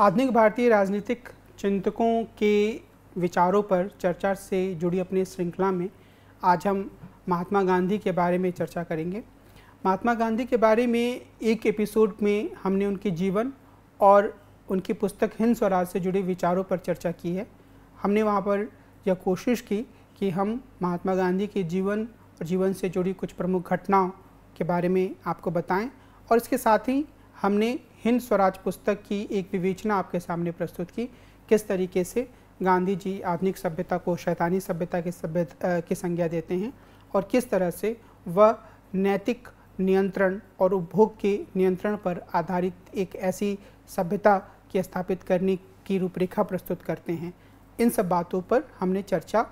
आधुनिक भारतीय राजनीतिक चिंतकों के विचारों पर चर्चा से जुड़ी अपनी श्रृंखला में आज हम महात्मा गांधी के बारे में चर्चा करेंगे महात्मा गांधी के बारे में एक एपिसोड में हमने उनके जीवन और उनकी पुस्तक हिंद स्वराज से जुड़े विचारों पर चर्चा की है हमने वहाँ पर यह कोशिश की कि हम महात्मा गांधी के जीवन और जीवन से जुड़ी कुछ प्रमुख घटनाओं के बारे में आपको बताएं और इसके साथ ही हमने हिंद स्वराज पुस्तक की एक विवेचना आपके सामने प्रस्तुत की किस तरीके से गांधी जी आधुनिक सभ्यता को शैतानी सभ्यता की सभ्यता की संज्ञा देते हैं और किस तरह से वह नैतिक नियंत्रण और उपभोग के नियंत्रण पर आधारित एक ऐसी सभ्यता की स्थापित करने की रूपरेखा प्रस्तुत करते हैं इन सब बातों पर हमने चर्चा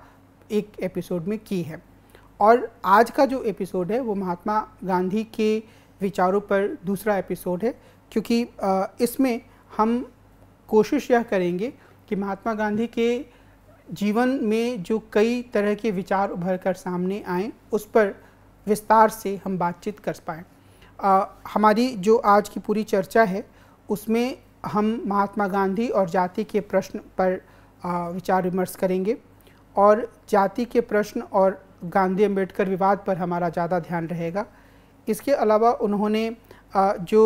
एक एपिसोड में की है और आज का जो एपिसोड है वो महात्मा गांधी के विचारों पर दूसरा एपिसोड है क्योंकि इसमें हम कोशिश यह करेंगे कि महात्मा गांधी के जीवन में जो कई तरह के विचार उभर कर सामने आए उस पर विस्तार से हम बातचीत कर पाएँ हमारी जो आज की पूरी चर्चा है उसमें हम महात्मा गांधी और जाति के प्रश्न पर आ, विचार विमर्श करेंगे और जाति के प्रश्न और गांधी अम्बेडकर विवाद पर हमारा ज़्यादा ध्यान रहेगा इसके अलावा उन्होंने जो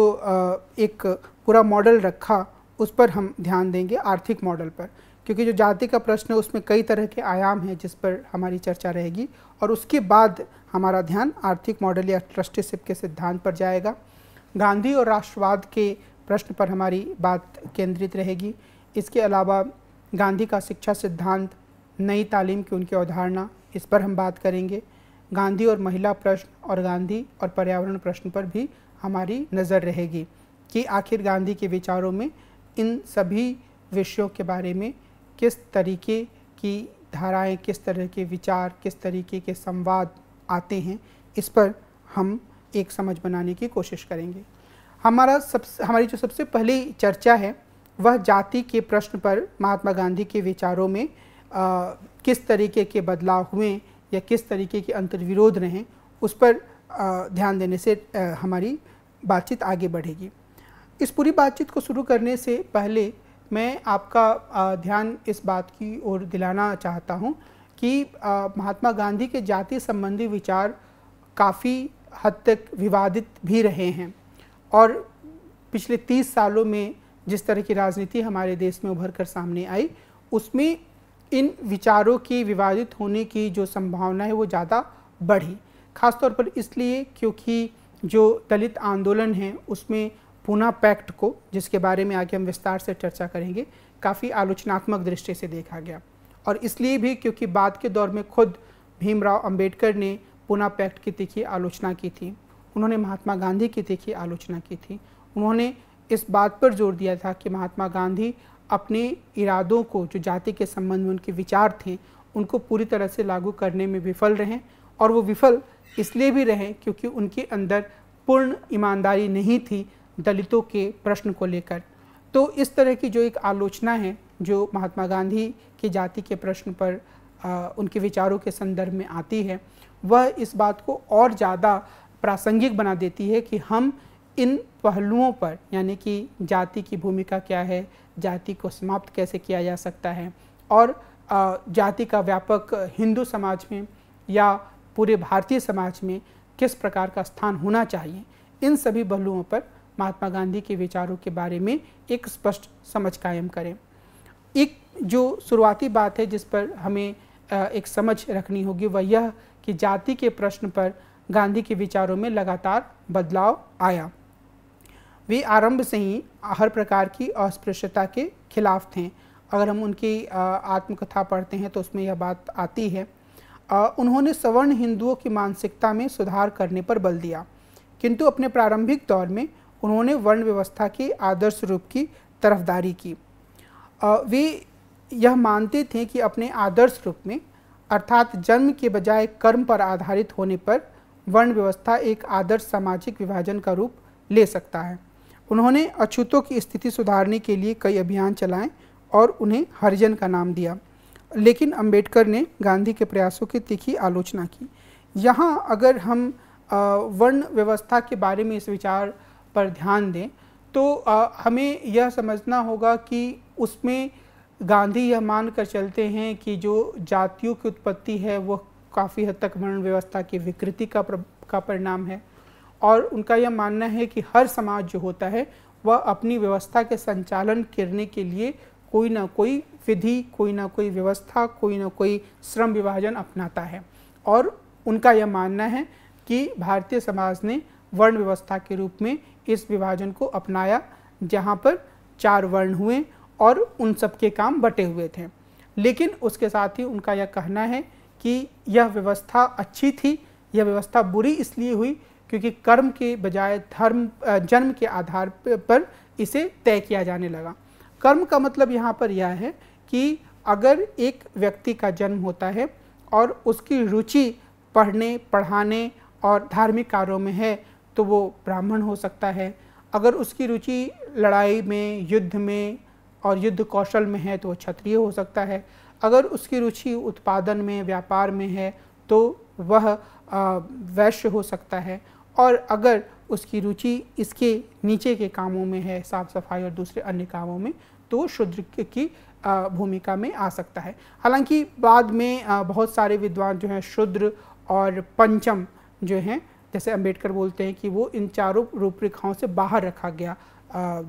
एक पूरा मॉडल रखा उस पर हम ध्यान देंगे आर्थिक मॉडल पर क्योंकि जो जाति का प्रश्न है उसमें कई तरह के आयाम हैं जिस पर हमारी चर्चा रहेगी और उसके बाद हमारा ध्यान आर्थिक मॉडल या ट्रस्टीशिप के सिद्धांत पर जाएगा गांधी और राष्ट्रवाद के प्रश्न पर हमारी बात केंद्रित रहेगी इसके अलावा गांधी का शिक्षा सिद्धांत नई तालीम की उनकी अवधारणा इस पर हम बात करेंगे गांधी और महिला प्रश्न और गांधी और पर्यावरण प्रश्न पर भी हमारी नज़र रहेगी कि आखिर गांधी के विचारों में इन सभी विषयों के बारे में किस तरीके की धाराएं किस तरह के विचार किस तरीके के संवाद आते हैं इस पर हम एक समझ बनाने की कोशिश करेंगे हमारा सब हमारी जो सबसे पहली चर्चा है वह जाति के प्रश्न पर महात्मा गांधी के विचारों में आ, किस तरीके के बदलाव हुए या किस तरीके के अंतर्विरोध रहे उस पर आ, ध्यान देने से आ, हमारी बातचीत आगे बढ़ेगी इस पूरी बातचीत को शुरू करने से पहले मैं आपका ध्यान इस बात की ओर दिलाना चाहता हूँ कि महात्मा गांधी के जाति संबंधी विचार काफ़ी हद तक विवादित भी रहे हैं और पिछले तीस सालों में जिस तरह की राजनीति हमारे देश में उभर कर सामने आई उसमें इन विचारों की विवादित होने की जो संभावना है वो ज़्यादा बढ़ी खासतौर पर इसलिए क्योंकि जो दलित आंदोलन है उसमें पूना पैक्ट को जिसके बारे में आगे हम विस्तार से चर्चा करेंगे काफ़ी आलोचनात्मक दृष्टि से देखा गया और इसलिए भी क्योंकि बाद के दौर में खुद भीमराव अंबेडकर ने पूना पैक्ट की तीखी आलोचना की थी उन्होंने महात्मा गांधी की तीखी आलोचना की थी उन्होंने इस बात पर जोर दिया था कि महात्मा गांधी अपने इरादों को जो जाति के संबंध में उनके विचार थे उनको पूरी तरह से लागू करने में विफल रहें और वो विफल इसलिए भी रहे क्योंकि उनके अंदर पूर्ण ईमानदारी नहीं थी दलितों के प्रश्न को लेकर तो इस तरह की जो एक आलोचना है जो महात्मा गांधी की जाति के प्रश्न पर आ, उनके विचारों के संदर्भ में आती है वह इस बात को और ज़्यादा प्रासंगिक बना देती है कि हम इन पहलुओं पर यानी कि जाति की भूमिका क्या है जाति को समाप्त कैसे किया जा सकता है और जाति का व्यापक हिंदू समाज में या पूरे भारतीय समाज में किस प्रकार का स्थान होना चाहिए इन सभी पहलुओं पर महात्मा गांधी के विचारों के बारे में एक स्पष्ट समझ कायम करें एक जो शुरुआती बात है जिस पर हमें एक समझ रखनी होगी वह यह कि जाति के प्रश्न पर गांधी के विचारों में लगातार बदलाव आया वे आरंभ से ही हर प्रकार की अस्पृश्यता के खिलाफ थे अगर हम उनकी आत्मकथा पढ़ते हैं तो उसमें यह बात आती है उन्होंने सवर्ण हिंदुओं की मानसिकता में सुधार करने पर बल दिया किंतु अपने प्रारंभिक दौर में उन्होंने वर्ण व्यवस्था के आदर्श रूप की तरफदारी की वे यह मानते थे कि अपने आदर्श रूप में अर्थात जन्म के बजाय कर्म पर आधारित होने पर वर्ण व्यवस्था एक आदर्श सामाजिक विभाजन का रूप ले सकता है उन्होंने अछूतों की स्थिति सुधारने के लिए कई अभियान चलाए और उन्हें हरिजन का नाम दिया लेकिन अंबेडकर ने गांधी के प्रयासों की तीखी आलोचना की यहाँ अगर हम वर्ण व्यवस्था के बारे में इस विचार पर ध्यान दें तो हमें यह समझना होगा कि उसमें गांधी यह मान कर चलते हैं कि जो जातियों की उत्पत्ति है वह काफ़ी हद तक वर्ण व्यवस्था की विकृति का प्र, का परिणाम है और उनका यह मानना है कि हर समाज जो होता है वह अपनी व्यवस्था के संचालन करने के लिए कोई ना कोई विधि कोई ना कोई व्यवस्था कोई ना कोई श्रम विभाजन अपनाता है और उनका यह मानना है कि भारतीय समाज ने वर्ण व्यवस्था के रूप में इस विभाजन को अपनाया जहाँ पर चार वर्ण हुए और उन सब के काम बटे हुए थे लेकिन उसके साथ ही उनका यह कहना है कि यह व्यवस्था अच्छी थी यह व्यवस्था बुरी इसलिए हुई क्योंकि कर्म के बजाय धर्म जन्म के आधार पर इसे तय किया जाने लगा कर्म का मतलब यहाँ पर यह है कि अगर एक व्यक्ति का जन्म होता है और उसकी रुचि पढ़ने पढ़ाने और धार्मिक कार्यों में है तो वो ब्राह्मण हो सकता है अगर उसकी रुचि लड़ाई में युद्ध में और युद्ध कौशल में है तो वो क्षत्रिय हो सकता है अगर उसकी रुचि उत्पादन में व्यापार में है तो वह वैश्य हो सकता है और अगर उसकी रुचि इसके नीचे के कामों में है साफ सफाई और दूसरे अन्य कामों में तो शुद्र की भूमिका में आ सकता है हालांकि बाद में बहुत सारे विद्वान जो हैं शूद्र और पंचम जो हैं जैसे अंबेडकर बोलते हैं कि वो इन चारों रूपरेखाओं से बाहर रखा गया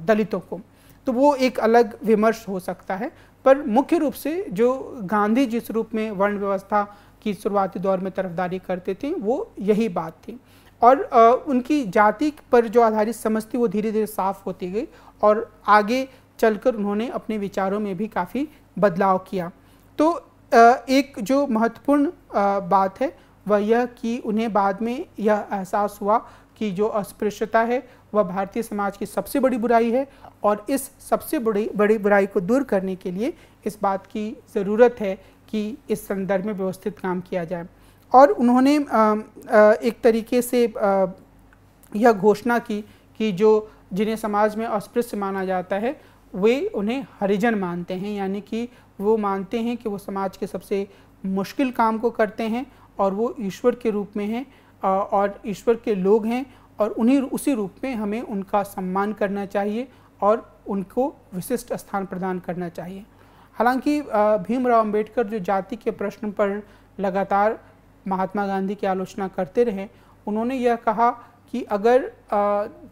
दलितों को तो वो एक अलग विमर्श हो सकता है पर मुख्य रूप से जो गांधी जिस रूप में वर्ण व्यवस्था की शुरुआती दौर में तरफदारी करते थे वो यही बात थी और उनकी जाति पर जो आधारित समझ थी वो धीरे धीरे साफ होती गई और आगे चलकर उन्होंने अपने विचारों में भी काफ़ी बदलाव किया तो एक जो महत्वपूर्ण बात है वह यह कि उन्हें बाद में यह एहसास हुआ कि जो अस्पृश्यता है वह भारतीय समाज की सबसे बड़ी बुराई है और इस सबसे बड़ी बड़ी बुराई को दूर करने के लिए इस बात की ज़रूरत है कि इस संदर्भ में व्यवस्थित काम किया जाए और उन्होंने एक तरीके से यह घोषणा की कि जो जिन्हें समाज में अस्पृश्य माना जाता है वे उन्हें हरिजन मानते हैं यानी कि वो मानते हैं कि वो समाज के सबसे मुश्किल काम को करते हैं और वो ईश्वर के रूप में हैं और ईश्वर के लोग हैं और उन्हीं उसी रूप में हमें उनका सम्मान करना चाहिए और उनको विशिष्ट स्थान प्रदान करना चाहिए हालांकि भीमराव अंबेडकर जो जाति के प्रश्न पर लगातार महात्मा गांधी की आलोचना करते रहे उन्होंने यह कहा कि अगर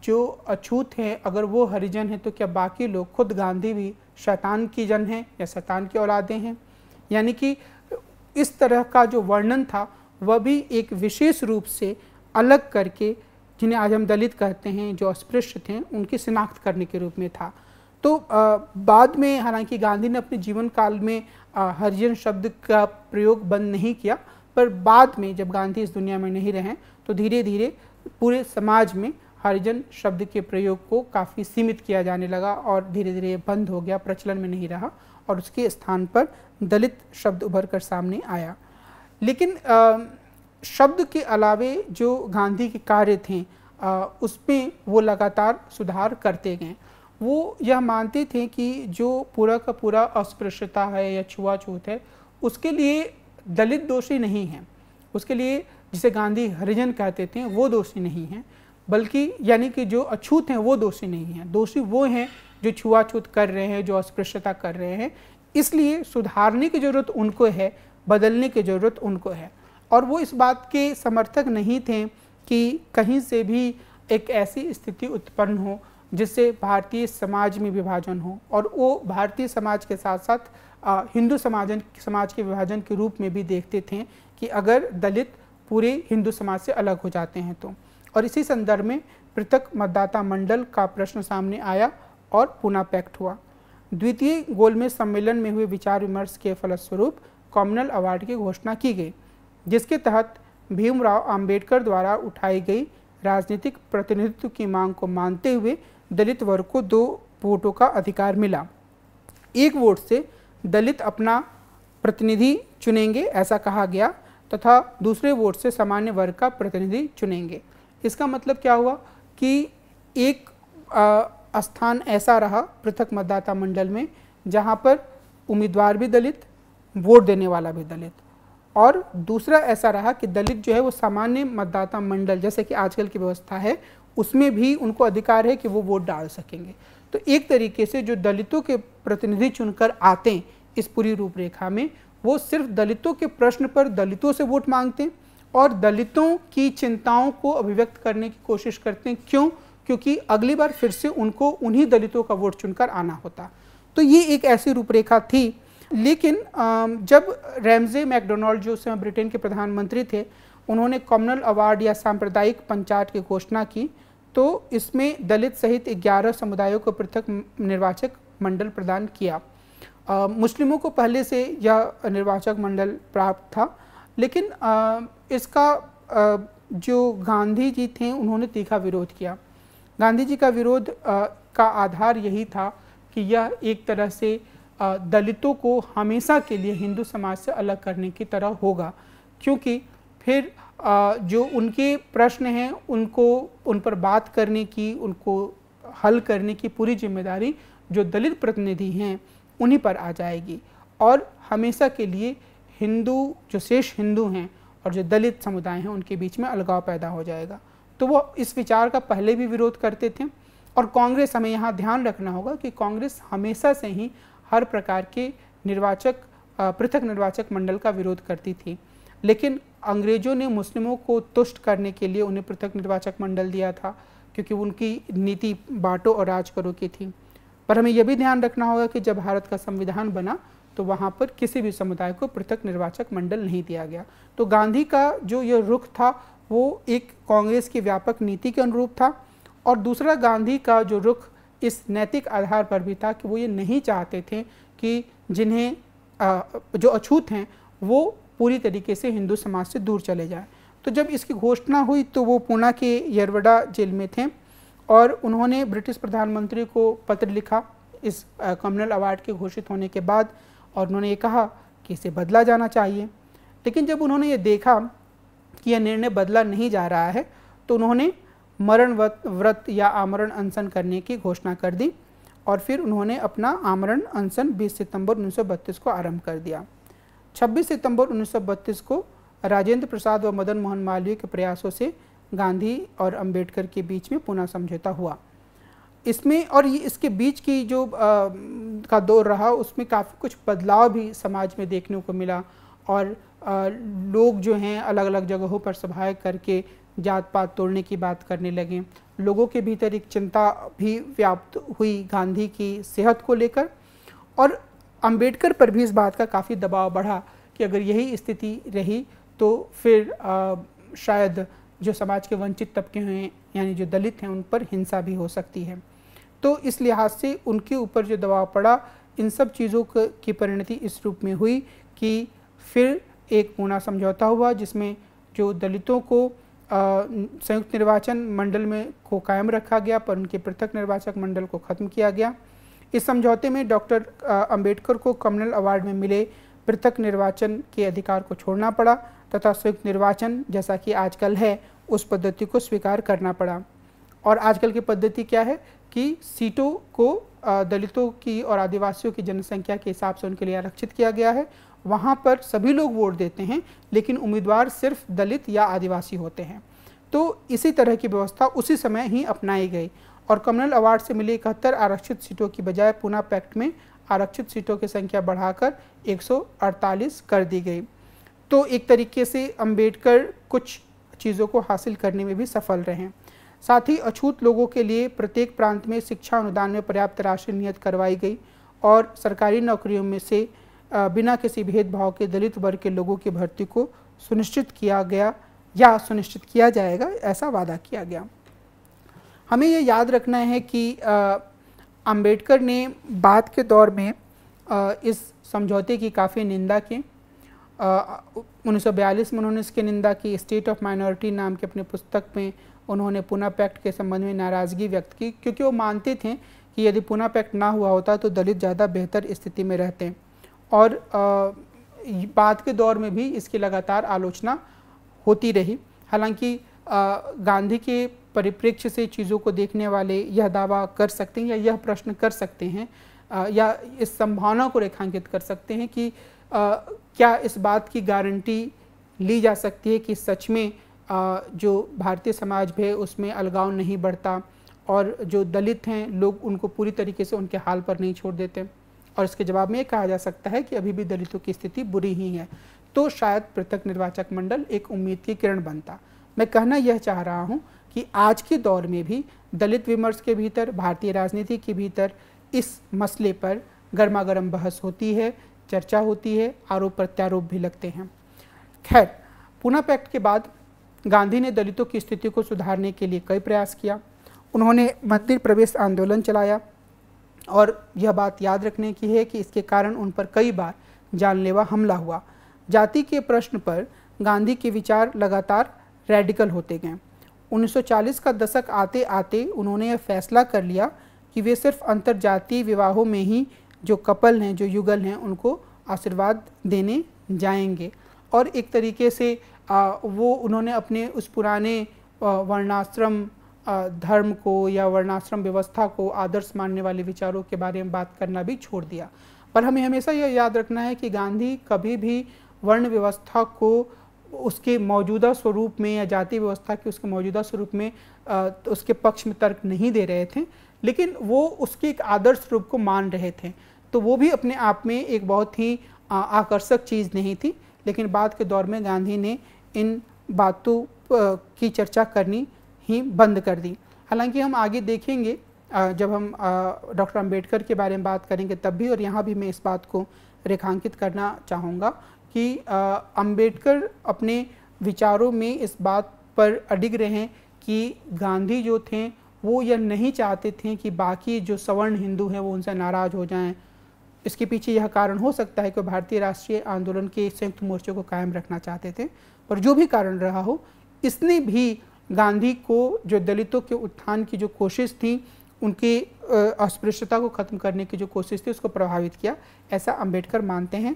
जो अछूत हैं अगर वो हरिजन हैं तो क्या बाकी लोग खुद गांधी भी शैतान की जन हैं या शैतान की औलादे हैं यानी कि इस तरह का जो वर्णन था वह भी एक विशेष रूप से अलग करके जिन्हें आज हम दलित कहते हैं जो अस्पृश्य थे उनकी शिनाख्त करने के रूप में था तो आ, बाद में हालांकि गांधी ने अपने जीवन काल में आ, हरिजन शब्द का प्रयोग बंद नहीं किया पर बाद में जब गांधी इस दुनिया में नहीं रहे तो धीरे धीरे पूरे समाज में हरिजन शब्द के प्रयोग को काफ़ी सीमित किया जाने लगा और धीरे धीरे बंद हो गया प्रचलन में नहीं रहा और उसके स्थान पर दलित शब्द उभर कर सामने आया लेकिन आ, शब्द के अलावे जो गांधी के कार्य थे उसमें वो लगातार सुधार करते गए वो यह मानते थे कि जो पूरा का पूरा अस्पृश्यता है या छुआछूत है उसके लिए दलित दोषी नहीं है उसके लिए जिसे गांधी हरिजन कहते थे वो दोषी नहीं हैं बल्कि यानी कि जो अछूत हैं वो दोषी नहीं हैं दोषी वो हैं जो छुआछूत कर रहे हैं जो अस्पृश्यता कर रहे हैं इसलिए सुधारने की ज़रूरत उनको है बदलने की ज़रूरत उनको है और वो इस बात के समर्थक नहीं थे कि कहीं से भी एक ऐसी स्थिति उत्पन्न हो जिससे भारतीय समाज में विभाजन हो और वो भारतीय समाज के साथ साथ हिंदू समाजन समाज के विभाजन के रूप में भी देखते थे कि अगर दलित पूरे हिंदू समाज से अलग हो जाते हैं तो और इसी संदर्भ में पृथक मतदाता मंडल का प्रश्न सामने आया और पुनः पैक्ट हुआ द्वितीय गोलमेज सम्मेलन में हुए विचार विमर्श के फलस्वरूप कॉमनल अवार्ड की घोषणा की गई जिसके तहत भीमराव आम्बेडकर द्वारा उठाई गई राजनीतिक प्रतिनिधित्व की मांग को मानते हुए दलित वर्ग को दो वोटों का अधिकार मिला एक वोट से दलित अपना प्रतिनिधि चुनेंगे ऐसा कहा गया तथा दूसरे वोट से सामान्य वर्ग का प्रतिनिधि चुनेंगे इसका मतलब क्या हुआ कि एक आ, स्थान ऐसा रहा पृथक मतदाता मंडल में जहाँ पर उम्मीदवार भी दलित वोट देने वाला भी दलित और दूसरा ऐसा रहा कि दलित जो है वो सामान्य मतदाता मंडल जैसे कि आजकल की व्यवस्था है उसमें भी उनको अधिकार है कि वो वोट डाल सकेंगे तो एक तरीके से जो दलितों के प्रतिनिधि चुनकर आते हैं इस पूरी रूपरेखा में वो सिर्फ दलितों के प्रश्न पर दलितों से वोट मांगते हैं और दलितों की चिंताओं को अभिव्यक्त करने की कोशिश करते हैं क्यों क्योंकि अगली बार फिर से उनको उन्हीं दलितों का वोट चुनकर आना होता तो ये एक ऐसी रूपरेखा थी लेकिन जब रैमजे मैकडोनाल्ड जो उस समय ब्रिटेन के प्रधानमंत्री थे उन्होंने कॉमनल अवार्ड या सांप्रदायिक पंचायत की घोषणा की तो इसमें दलित सहित 11 समुदायों को पृथक निर्वाचक मंडल प्रदान किया मुस्लिमों को पहले से यह निर्वाचक मंडल प्राप्त था लेकिन आ, इसका आ, जो गांधी जी थे उन्होंने तीखा विरोध किया गांधी जी का विरोध आ, का आधार यही था कि यह एक तरह से आ, दलितों को हमेशा के लिए हिंदू समाज से अलग करने की तरह होगा क्योंकि फिर आ, जो उनके प्रश्न हैं उनको उन पर बात करने की उनको हल करने की पूरी जिम्मेदारी जो दलित प्रतिनिधि हैं उन्हीं पर आ जाएगी और हमेशा के लिए हिंदू जो शेष हिंदू हैं और जो दलित समुदाय हैं उनके बीच में अलगाव पैदा हो जाएगा तो वो इस विचार का पहले भी विरोध करते थे और कांग्रेस हमें यहाँ ध्यान रखना होगा कि कांग्रेस हमेशा से ही हर प्रकार के निर्वाचक पृथक निर्वाचक मंडल का विरोध करती थी लेकिन अंग्रेजों ने मुस्लिमों को तुष्ट करने के लिए उन्हें पृथक निर्वाचक मंडल दिया था क्योंकि उनकी नीति बांटो और राज करो की थी पर हमें यह भी ध्यान रखना होगा कि जब भारत का संविधान बना तो वहाँ पर किसी भी समुदाय को पृथक निर्वाचक मंडल नहीं दिया गया तो गांधी का जो यह रुख था वो एक कांग्रेस की व्यापक नीति के अनुरूप था और दूसरा गांधी का जो रुख इस नैतिक आधार पर भी था कि वो ये नहीं चाहते थे कि जिन्हें जो अछूत हैं वो पूरी तरीके से हिंदू समाज से दूर चले जाएं तो जब इसकी घोषणा हुई तो वो पूना के यरवडा जेल में थे और उन्होंने ब्रिटिश प्रधानमंत्री को पत्र लिखा इस कम्युनल अवार्ड के घोषित होने के बाद और उन्होंने ये कहा कि इसे बदला जाना चाहिए लेकिन जब उन्होंने ये देखा कि यह निर्णय बदला नहीं जा रहा है तो उन्होंने मरण व्रत या आमरण अनशन करने की घोषणा कर दी और फिर उन्होंने अपना आमरण अनशन 20 सितंबर 1932 को आरंभ कर दिया 26 सितंबर 1932 को राजेंद्र प्रसाद व मदन मोहन मालवीय के प्रयासों से गांधी और अंबेडकर के बीच में पुनः समझौता हुआ इसमें और ये इसके बीच की जो आ, का दौर रहा उसमें काफ़ी कुछ बदलाव भी समाज में देखने को मिला और आ, लोग जो हैं अलग अलग जगहों पर सभाएं करके जात पात तोड़ने की बात करने लगे लोगों के भीतर एक चिंता भी व्याप्त हुई गांधी की सेहत को लेकर और अंबेडकर पर भी इस बात का काफ़ी दबाव बढ़ा कि अगर यही स्थिति रही तो फिर आ, शायद जो समाज के वंचित तबके हैं यानी जो दलित हैं उन पर हिंसा भी हो सकती है तो इस लिहाज से उनके ऊपर जो दबाव पड़ा इन सब चीज़ों की परिणति इस रूप में हुई कि फिर एक पूना समझौता हुआ जिसमें जो दलितों को संयुक्त निर्वाचन मंडल में को कायम रखा गया पर उनके पृथक निर्वाचक मंडल को ख़त्म किया गया इस समझौते में डॉक्टर अंबेडकर को कम्युनल अवार्ड में मिले पृथक निर्वाचन के अधिकार को छोड़ना पड़ा तथा संयुक्त निर्वाचन जैसा कि आजकल है उस पद्धति को स्वीकार करना पड़ा और आजकल की पद्धति क्या है कि सीटों को दलितों की और आदिवासियों की जनसंख्या के हिसाब से उनके लिए आरक्षित किया गया है वहाँ पर सभी लोग वोट देते हैं लेकिन उम्मीदवार सिर्फ दलित या आदिवासी होते हैं तो इसी तरह की व्यवस्था उसी समय ही अपनाई गई और कम्युनल अवार्ड से मिली इकहत्तर आरक्षित सीटों की बजाय पूना पैक्ट में आरक्षित सीटों की संख्या बढ़ाकर 148 कर दी गई तो एक तरीके से अंबेडकर कुछ चीज़ों को हासिल करने में भी सफल रहें साथ ही अछूत लोगों के लिए प्रत्येक प्रांत में शिक्षा अनुदान में पर्याप्त राशि नियत करवाई गई और सरकारी नौकरियों में से बिना किसी भेदभाव के दलित वर्ग के लोगों की भर्ती को सुनिश्चित किया गया या सुनिश्चित किया जाएगा ऐसा वादा किया गया हमें ये याद रखना है कि अंबेडकर ने बाद के दौर में आ, इस समझौते की काफ़ी निंदा की उन्नीस में उन्होंने इसकी निंदा की स्टेट ऑफ माइनॉरिटी नाम के अपने पुस्तक में उन्होंने पुना पैक्ट के संबंध में नाराज़गी व्यक्त की क्योंकि वो मानते थे कि यदि पुना पैक्ट ना हुआ होता तो दलित ज़्यादा बेहतर स्थिति में रहते और बाद के दौर में भी इसकी लगातार आलोचना होती रही हालांकि गांधी के परिप्रेक्ष्य से चीज़ों को देखने वाले यह दावा कर सकते हैं या यह प्रश्न कर सकते हैं या इस संभावना को रेखांकित कर सकते हैं कि आ, क्या इस बात की गारंटी ली जा सकती है कि सच में आ, जो भारतीय समाज है उसमें अलगाव नहीं बढ़ता और जो दलित हैं लोग उनको पूरी तरीके से उनके हाल पर नहीं छोड़ देते और इसके जवाब में ये कहा जा सकता है कि अभी भी दलितों की स्थिति बुरी ही है तो शायद पृथक निर्वाचक मंडल एक उम्मीद की किरण बनता मैं कहना यह चाह रहा हूँ कि आज के दौर में भी दलित विमर्श के भीतर भारतीय राजनीति के भीतर इस मसले पर गर्मागर्म बहस होती है चर्चा होती है आरोप प्रत्यारोप भी लगते हैं खैर पूना पैक्ट के बाद गांधी ने दलितों की स्थिति को सुधारने के लिए कई प्रयास किया उन्होंने मंदिर प्रवेश आंदोलन चलाया और यह बात याद रखने की है कि इसके कारण उन पर कई बार जानलेवा हमला हुआ जाति के प्रश्न पर गांधी के विचार लगातार रेडिकल होते गए 1940 का दशक आते आते उन्होंने यह फैसला कर लिया कि वे सिर्फ अंतर जातीय विवाहों में ही जो कपल हैं जो युगल हैं उनको आशीर्वाद देने जाएंगे और एक तरीके से वो उन्होंने अपने उस पुराने वर्णाश्रम धर्म को या वर्णाश्रम व्यवस्था को आदर्श मानने वाले विचारों के बारे में बात करना भी छोड़ दिया पर हमें हमेशा यह याद रखना है कि गांधी कभी भी वर्ण व्यवस्था को उसके मौजूदा स्वरूप में या जाति व्यवस्था के उसके मौजूदा स्वरूप में तो उसके पक्ष में तर्क नहीं दे रहे थे लेकिन वो उसके एक आदर्श रूप को मान रहे थे तो वो भी अपने आप में एक बहुत ही आकर्षक चीज़ नहीं थी लेकिन बाद के दौर में गांधी ने इन बातों की चर्चा करनी ही बंद कर दी हालांकि हम आगे देखेंगे जब हम डॉक्टर अंबेडकर के बारे में बात करेंगे तब भी और यहाँ भी मैं इस बात को रेखांकित करना चाहूँगा कि अंबेडकर अपने विचारों में इस बात पर अडिग रहे हैं कि गांधी जो थे वो यह नहीं चाहते थे कि बाकी जो सवर्ण हिंदू हैं वो उनसे नाराज़ हो जाएं इसके पीछे यह कारण हो सकता है कि भारतीय राष्ट्रीय आंदोलन के संयुक्त मोर्चे को कायम रखना चाहते थे पर जो भी कारण रहा हो इसने भी गांधी को जो दलितों के उत्थान की जो कोशिश थी उनकी अस्पृश्यता को ख़त्म करने की जो कोशिश थी उसको प्रभावित किया ऐसा अंबेडकर मानते हैं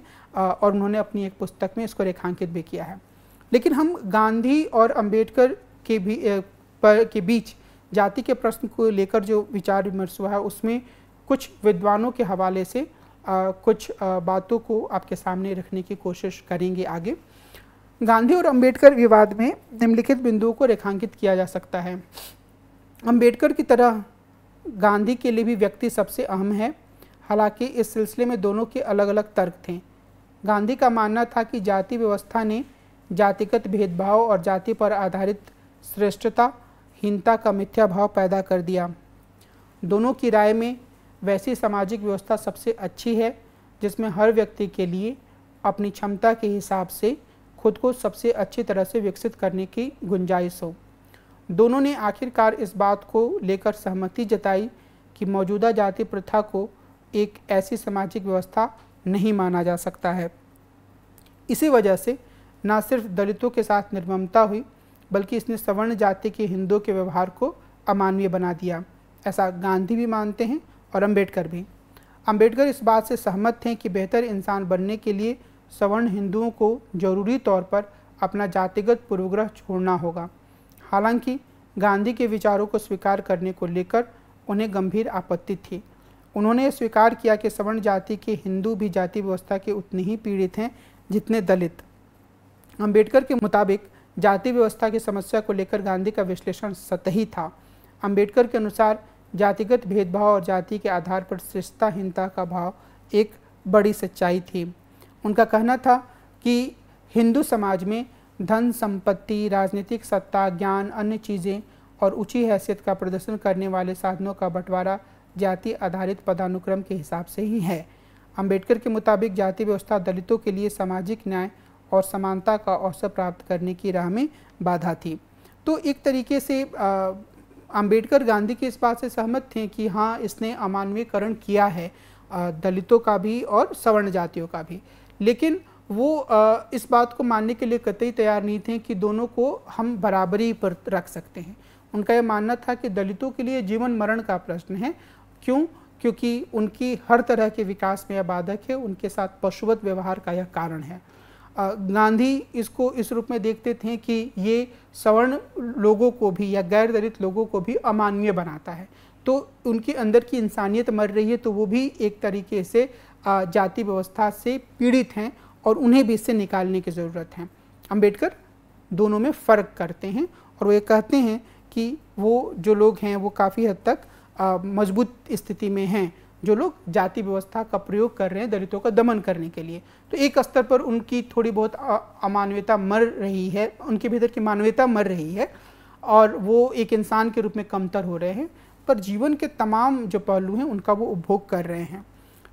और उन्होंने अपनी एक पुस्तक में इसको रेखांकित भी किया है लेकिन हम गांधी और अंबेडकर के भी पर के बीच जाति के प्रश्न को लेकर जो विचार विमर्श हुआ है उसमें कुछ विद्वानों के हवाले से कुछ बातों को आपके सामने रखने की कोशिश करेंगे आगे गांधी और अंबेडकर विवाद में निम्नलिखित बिंदुओं को रेखांकित किया जा सकता है अंबेडकर की तरह गांधी के लिए भी व्यक्ति सबसे अहम है हालांकि इस सिलसिले में दोनों के अलग अलग तर्क थे गांधी का मानना था कि जाति व्यवस्था ने जातिगत भेदभाव और जाति पर आधारित श्रेष्ठता हीनता का मिथ्या भाव पैदा कर दिया दोनों की राय में वैसी सामाजिक व्यवस्था सबसे अच्छी है जिसमें हर व्यक्ति के लिए अपनी क्षमता के हिसाब से खुद को सबसे अच्छी तरह से विकसित करने की गुंजाइश हो दोनों ने आखिरकार इस बात को लेकर सहमति जताई कि मौजूदा जाति प्रथा को एक ऐसी सामाजिक व्यवस्था नहीं माना जा सकता है इसी वजह से न सिर्फ दलितों के साथ निर्ममता हुई बल्कि इसने सवर्ण जाति के हिंदुओं के व्यवहार को अमानवीय बना दिया ऐसा गांधी भी मानते हैं और अंबेडकर भी अंबेडकर इस बात से सहमत थे कि बेहतर इंसान बनने के लिए सवर्ण हिंदुओं को जरूरी तौर पर अपना जातिगत पूर्वग्रह छोड़ना होगा हालांकि गांधी के विचारों को स्वीकार करने को लेकर उन्हें गंभीर आपत्ति थी उन्होंने स्वीकार किया कि सवर्ण जाति के हिंदू भी जाति व्यवस्था के उतने ही पीड़ित हैं जितने दलित अंबेडकर के मुताबिक जाति व्यवस्था की समस्या को लेकर गांधी का विश्लेषण सतही था अंबेडकर के अनुसार जातिगत भेदभाव और जाति के आधार पर श्रेष्ठताहीनता का भाव एक बड़ी सच्चाई थी उनका कहना था कि हिंदू समाज में धन संपत्ति राजनीतिक सत्ता ज्ञान अन्य चीज़ें और ऊँची हैसियत का प्रदर्शन करने वाले साधनों का बंटवारा जाति आधारित पदानुक्रम के हिसाब से ही है अंबेडकर के मुताबिक जाति व्यवस्था दलितों के लिए सामाजिक न्याय और समानता का अवसर प्राप्त करने की राह में बाधा थी तो एक तरीके से आ, अंबेडकर गांधी की इस बात से सहमत थे कि हाँ इसने अमानवीकरण किया है दलितों का भी और सवर्ण जातियों का भी लेकिन वो इस बात को मानने के लिए कतई तैयार नहीं थे कि दोनों को हम बराबरी पर रख सकते हैं उनका यह मानना था कि दलितों के लिए जीवन मरण का प्रश्न है क्यों क्योंकि उनकी हर तरह के विकास में यह बाधक है उनके साथ पशुवत व्यवहार का यह कारण है गांधी इसको इस रूप में देखते थे कि ये सवर्ण लोगों को भी या गैर दलित लोगों को भी अमानवीय बनाता है तो उनके अंदर की इंसानियत मर रही है तो वो भी एक तरीके से जाति व्यवस्था से पीड़ित हैं और उन्हें भी इससे निकालने की ज़रूरत है अम्बेडकर दोनों में फ़र्क करते हैं और वो ये कहते हैं कि वो जो लोग हैं वो काफ़ी हद तक मजबूत स्थिति में हैं जो लोग जाति व्यवस्था का प्रयोग कर रहे हैं दलितों का दमन करने के लिए तो एक स्तर पर उनकी थोड़ी बहुत अमानवीयता मर रही है उनके भीतर की मानवीयता मर रही है और वो एक इंसान के रूप में कमतर हो रहे हैं पर जीवन के तमाम जो पहलू हैं उनका वो उपभोग कर रहे हैं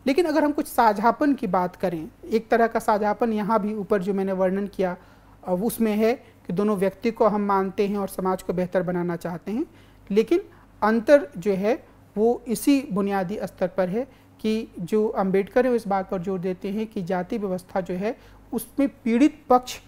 लेकिन अगर हम कुछ साझापन की बात करें एक तरह का साझापन यहाँ भी ऊपर जो मैंने वर्णन किया उसमें है कि दोनों व्यक्ति को हम मानते हैं और समाज को बेहतर बनाना चाहते हैं लेकिन अंतर जो है वो इसी बुनियादी स्तर पर है कि जो अंबेडकर है इस बात पर जोर देते हैं कि जाति व्यवस्था जो है उसमें पीड़ित पक्ष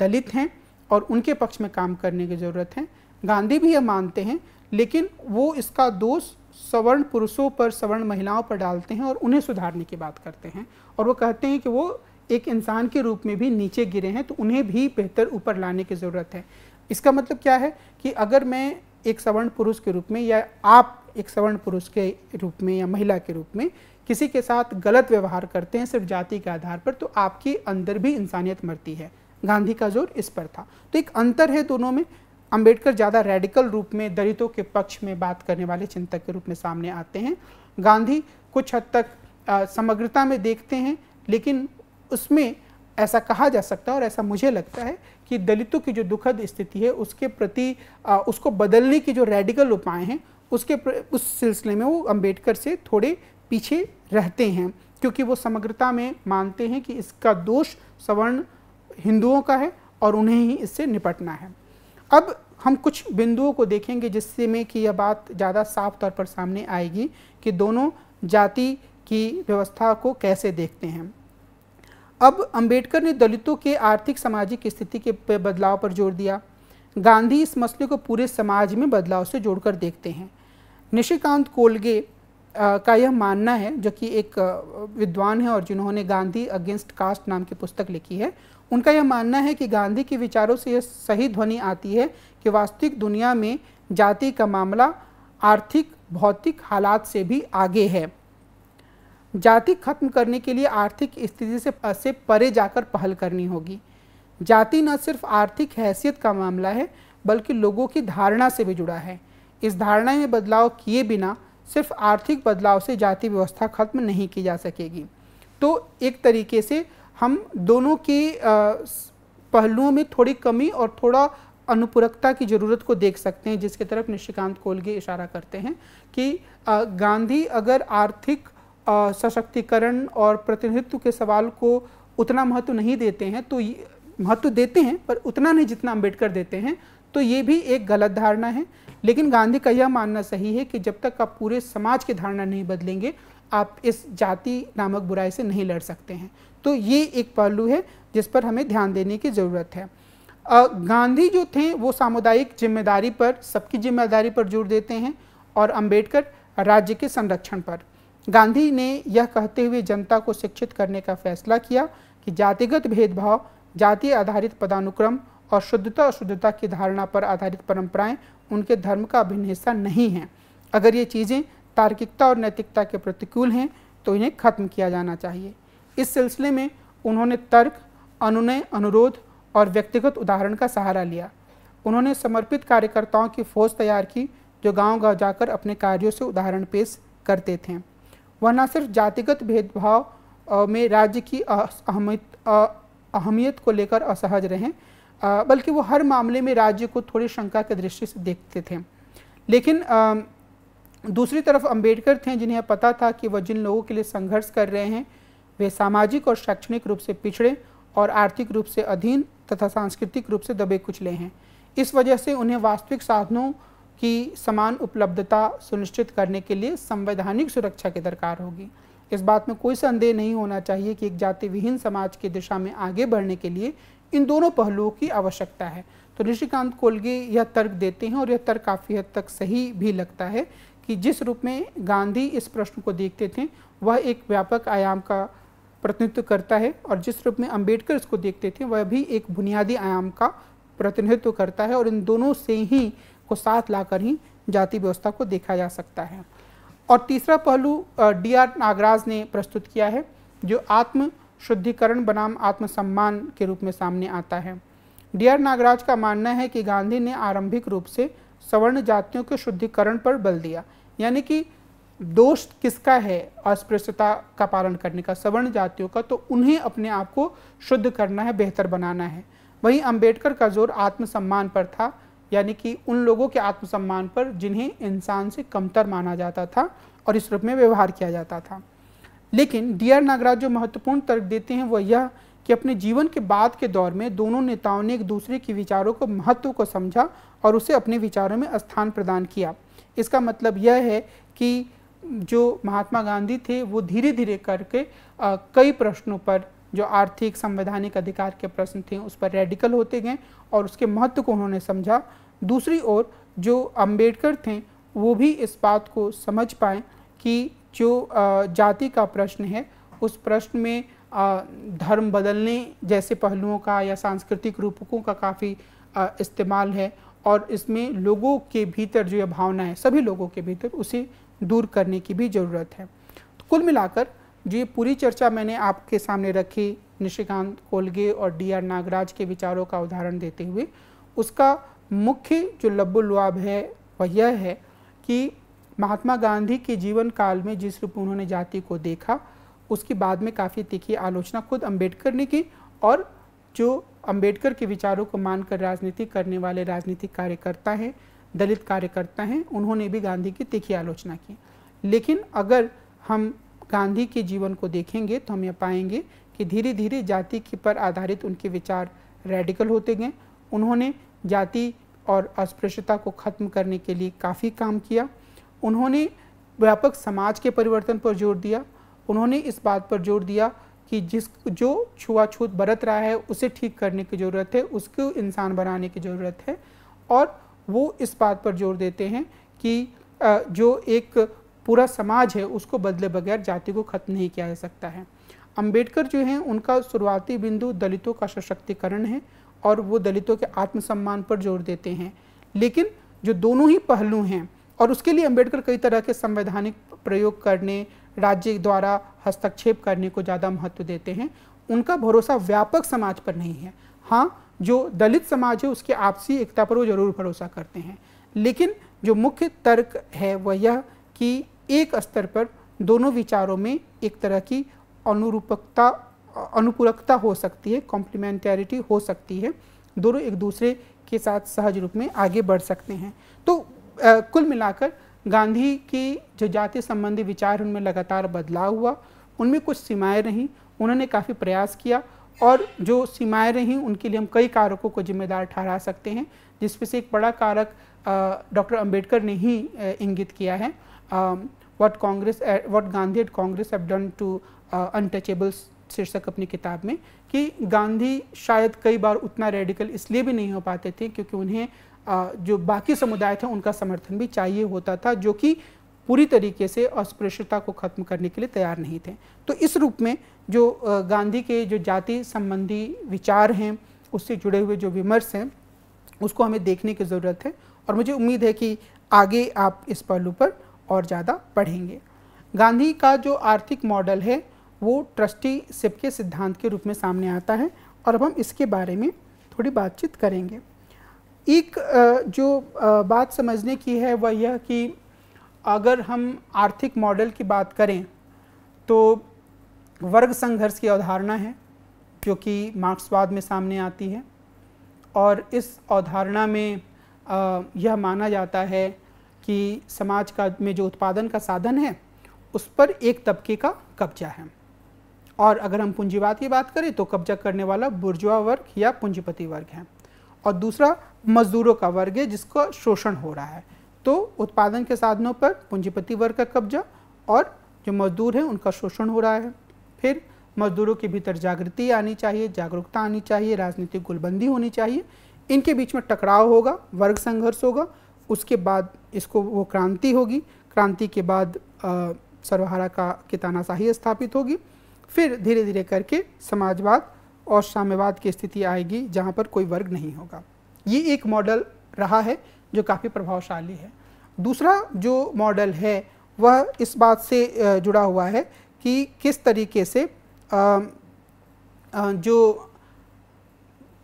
दलित हैं और उनके पक्ष में काम करने की ज़रूरत है गांधी भी यह मानते हैं लेकिन वो इसका दोष सवर्ण पुरुषों पर सवर्ण महिलाओं पर डालते हैं और उन्हें सुधारने की बात करते हैं और वो कहते हैं कि वो एक इंसान के रूप में भी नीचे गिरे हैं तो उन्हें भी बेहतर ऊपर लाने की ज़रूरत है इसका मतलब क्या है कि अगर मैं एक सवर्ण पुरुष के रूप में या आप एक सवर्ण पुरुष के रूप में या महिला के रूप में किसी के साथ गलत व्यवहार करते हैं सिर्फ जाति के आधार पर तो आपके अंदर भी इंसानियत मरती है गांधी का जोर इस पर था तो एक अंतर है दोनों में अंबेडकर ज़्यादा रेडिकल रूप में दलितों के पक्ष में बात करने वाले चिंतक के रूप में सामने आते हैं गांधी कुछ हद तक समग्रता में देखते हैं लेकिन उसमें ऐसा कहा जा सकता है और ऐसा मुझे लगता है कि दलितों की जो दुखद स्थिति है उसके प्रति आ, उसको बदलने की जो रेडिकल उपाय हैं उसके उस सिलसिले में वो अंबेडकर से थोड़े पीछे रहते हैं क्योंकि वो समग्रता में मानते हैं कि इसका दोष सवर्ण हिंदुओं का है और उन्हें ही इससे निपटना है अब हम कुछ बिंदुओं को देखेंगे जिससे में कि यह बात ज़्यादा साफ तौर पर सामने आएगी कि दोनों जाति की व्यवस्था को कैसे देखते हैं अब अंबेडकर ने दलितों के आर्थिक सामाजिक स्थिति के बदलाव पर जोर दिया गांधी इस मसले को पूरे समाज में बदलाव से जोड़कर देखते हैं निशिकांत कोलगे का यह मानना है जो कि एक विद्वान है और जिन्होंने गांधी अगेंस्ट कास्ट नाम की पुस्तक लिखी है उनका यह मानना है कि गांधी के विचारों से यह सही ध्वनि आती है कि वास्तविक दुनिया में जाति का मामला आर्थिक भौतिक हालात से भी आगे है जाति खत्म करने के लिए आर्थिक स्थिति से से परे जाकर पहल करनी होगी जाति न सिर्फ आर्थिक हैसियत का मामला है बल्कि लोगों की धारणा से भी जुड़ा है इस धारणा में बदलाव किए बिना सिर्फ आर्थिक बदलाव से जाति व्यवस्था खत्म नहीं की जा सकेगी तो एक तरीके से हम दोनों के पहलुओं में थोड़ी कमी और थोड़ा अनुपूरकता की ज़रूरत को देख सकते हैं जिसके तरफ निशिकांत कोलगे इशारा करते हैं कि गांधी अगर आर्थिक सशक्तिकरण और प्रतिनिधित्व के सवाल को उतना महत्व नहीं देते हैं तो महत्व देते हैं पर उतना नहीं जितना अम्बेडकर देते हैं तो ये भी एक गलत धारणा है लेकिन गांधी का यह मानना सही है कि जब तक आप पूरे समाज की धारणा नहीं बदलेंगे आप इस जाति नामक बुराई से नहीं लड़ सकते हैं तो ये एक पहलू है जिस पर हमें ध्यान देने की ज़रूरत है गांधी जो थे वो सामुदायिक जिम्मेदारी पर सबकी जिम्मेदारी पर जोर देते हैं और अंबेडकर राज्य के संरक्षण पर गांधी ने यह कहते हुए जनता को शिक्षित करने का फैसला किया कि जातिगत भेदभाव जाति आधारित पदानुक्रम और शुद्धता अशुद्धता की धारणा पर आधारित परंपराएं उनके धर्म का अभिन्न हिस्सा नहीं है अगर ये चीज़ें तार्किकता और नैतिकता के प्रतिकूल हैं तो इन्हें खत्म किया जाना चाहिए इस सिलसिले में उन्होंने तर्क अनुनय अनुरोध और व्यक्तिगत उदाहरण का सहारा लिया उन्होंने समर्पित कार्यकर्ताओं की फौज तैयार की जो गांव गांव जाकर अपने कार्यों से उदाहरण पेश करते थे वह न सिर्फ जातिगत भेदभाव में राज्य की अहमियत को लेकर असहज रहें बल्कि वो हर मामले में राज्य को थोड़ी शंका के दृष्टि से देखते थे लेकिन दूसरी तरफ अंबेडकर थे जिन्हें पता था कि वह जिन लोगों के लिए संघर्ष कर रहे हैं वे सामाजिक और शैक्षणिक रूप से पिछड़े और आर्थिक रूप से अधीन तथा सांस्कृतिक रूप से दबे कुचले हैं इस वजह से उन्हें वास्तविक साधनों की समान उपलब्धता सुनिश्चित करने के लिए संवैधानिक सुरक्षा की दरकार होगी इस बात में कोई संदेह नहीं होना चाहिए कि एक जाति विहीन समाज की दिशा में आगे बढ़ने के लिए इन दोनों पहलुओं की आवश्यकता है तो ऋषिकांत कोलगे यह तर्क देते हैं और यह तर्क काफ़ी हद तक सही भी लगता है कि जिस रूप में गांधी इस प्रश्न को देखते थे वह एक व्यापक आयाम का प्रतिनिधित्व करता है और जिस रूप में अंबेडकर इसको देखते थे वह भी एक बुनियादी आयाम का प्रतिनिधित्व करता है और इन दोनों से ही को साथ लाकर ही जाति व्यवस्था को देखा जा सकता है और तीसरा पहलू डी आर नागराज ने प्रस्तुत किया है जो आत्म शुद्धिकरण बनाम आत्मसम्मान के रूप में सामने आता है आर नागराज का मानना है कि गांधी ने आरंभिक रूप से सवर्ण जातियों के शुद्धिकरण पर बल दिया यानी कि दोष किसका है अस्पृश्यता का पालन करने का सवर्ण जातियों का तो उन्हें अपने आप को शुद्ध करना है बेहतर बनाना है वहीं अंबेडकर का जोर आत्मसम्मान पर था यानी कि उन लोगों के आत्मसम्मान पर जिन्हें इंसान से कमतर माना जाता था और इस रूप में व्यवहार किया जाता था लेकिन डी आर नागराज जो महत्वपूर्ण तर्क देते हैं वह यह कि अपने जीवन के बाद के दौर में दोनों नेताओं ने एक दूसरे के विचारों को महत्व को समझा और उसे अपने विचारों में स्थान प्रदान किया इसका मतलब यह है कि जो महात्मा गांधी थे वो धीरे धीरे करके आ, कई प्रश्नों पर जो आर्थिक संवैधानिक अधिकार के प्रश्न थे उस पर रेडिकल होते गए और उसके महत्व को उन्होंने समझा दूसरी ओर जो अम्बेडकर थे वो भी इस बात को समझ पाए कि जो जाति का प्रश्न है उस प्रश्न में धर्म बदलने जैसे पहलुओं का या सांस्कृतिक रूपकों का काफ़ी इस्तेमाल है और इसमें लोगों के भीतर जो यह भावना है सभी लोगों के भीतर उसे दूर करने की भी ज़रूरत है तो कुल मिलाकर जो ये पूरी चर्चा मैंने आपके सामने रखी निशिकांत कोलगे और डी आर नागराज के विचारों का उदाहरण देते हुए उसका मुख्य जो लब्बुलवाब है वह यह है कि महात्मा गांधी के जीवन काल में जिस रूप उन्होंने जाति को देखा उसकी बाद में काफ़ी तीखी आलोचना खुद अंबेडकर ने की और जो अंबेडकर के विचारों को मानकर राजनीति करने वाले राजनीतिक कार्यकर्ता हैं दलित कार्यकर्ता हैं उन्होंने भी गांधी की तीखी आलोचना की लेकिन अगर हम गांधी के जीवन को देखेंगे तो हम यह पाएंगे कि धीरे धीरे जाति के पर आधारित उनके विचार रेडिकल होते गए उन्होंने जाति और अस्पृश्यता को खत्म करने के लिए काफ़ी काम किया उन्होंने व्यापक समाज के परिवर्तन पर जोर दिया उन्होंने इस बात पर जोर दिया कि जिस जो छुआछूत बरत रहा है उसे ठीक करने की ज़रूरत है उसको इंसान बनाने की ज़रूरत है और वो इस बात पर जोर देते हैं कि जो एक पूरा समाज है उसको बदले बगैर जाति को ख़त्म नहीं किया जा सकता है अंबेडकर जो हैं उनका शुरुआती बिंदु दलितों का सशक्तिकरण है और वो दलितों के आत्मसम्मान पर जोर देते हैं लेकिन जो दोनों ही पहलू हैं और उसके लिए अंबेडकर कई तरह के संवैधानिक प्रयोग करने राज्य द्वारा हस्तक्षेप करने को ज़्यादा महत्व देते हैं उनका भरोसा व्यापक समाज पर नहीं है हाँ जो दलित समाज है उसके आपसी एकता पर वो जरूर भरोसा करते हैं लेकिन जो मुख्य तर्क है वह यह कि एक स्तर पर दोनों विचारों में एक तरह की अनुरूपकता अनुपूरकता हो सकती है कॉम्प्लीमेंटेरिटी हो सकती है दोनों एक दूसरे के साथ सहज रूप में आगे बढ़ सकते हैं तो कुल मिलाकर गांधी की जो जाति संबंधी विचार उनमें लगातार बदलाव हुआ उनमें कुछ सीमाएं रहीं उन्होंने काफ़ी प्रयास किया और जो सीमाएं रहीं उनके लिए हम कई कारकों को जिम्मेदार ठहरा सकते हैं जिसमें से एक बड़ा कारक डॉक्टर अंबेडकर ने ही इंगित किया है what Congress what Gandhi and Congress have done to untouchables शीर्षक अपनी किताब में कि गांधी शायद कई बार उतना रेडिकल इसलिए भी नहीं हो पाते थे क्योंकि उन्हें जो बाकी समुदाय थे उनका समर्थन भी चाहिए होता था जो कि पूरी तरीके से अस्पृश्यता को खत्म करने के लिए तैयार नहीं थे तो इस रूप में जो गांधी के जो जाति संबंधी विचार हैं उससे जुड़े हुए जो विमर्श हैं उसको हमें देखने की ज़रूरत है और मुझे उम्मीद है कि आगे आप इस पहलू पर और ज़्यादा पढ़ेंगे गांधी का जो आर्थिक मॉडल है वो ट्रस्टी सिप के सिद्धांत के रूप में सामने आता है और अब हम इसके बारे में थोड़ी बातचीत करेंगे एक जो बात समझने की है वह यह कि अगर हम आर्थिक मॉडल की बात करें तो वर्ग संघर्ष की अवधारणा है जो कि मार्क्सवाद में सामने आती है और इस अवधारणा में यह माना जाता है कि समाज का में जो उत्पादन का साधन है उस पर एक तबके का कब्जा है और अगर हम पूंजीवाद की बात करें तो कब्जा करने वाला बुर्जुआ वर्ग या पूंजीपति वर्ग है और दूसरा मजदूरों का वर्ग है जिसका शोषण हो रहा है तो उत्पादन के साधनों पर पूंजीपति वर्ग का कब्जा और जो मजदूर हैं उनका शोषण हो रहा है फिर मजदूरों के भीतर जागृति आनी चाहिए जागरूकता आनी चाहिए राजनीतिक गुलबंदी होनी चाहिए इनके बीच में टकराव होगा वर्ग संघर्ष होगा उसके बाद इसको वो क्रांति होगी क्रांति के बाद सर्वहारा का कितानाशाही स्थापित होगी फिर धीरे धीरे करके समाजवाद और साम्यवाद की स्थिति आएगी जहाँ पर कोई वर्ग नहीं होगा ये एक मॉडल रहा है जो काफ़ी प्रभावशाली है दूसरा जो मॉडल है वह इस बात से जुड़ा हुआ है कि किस तरीके से जो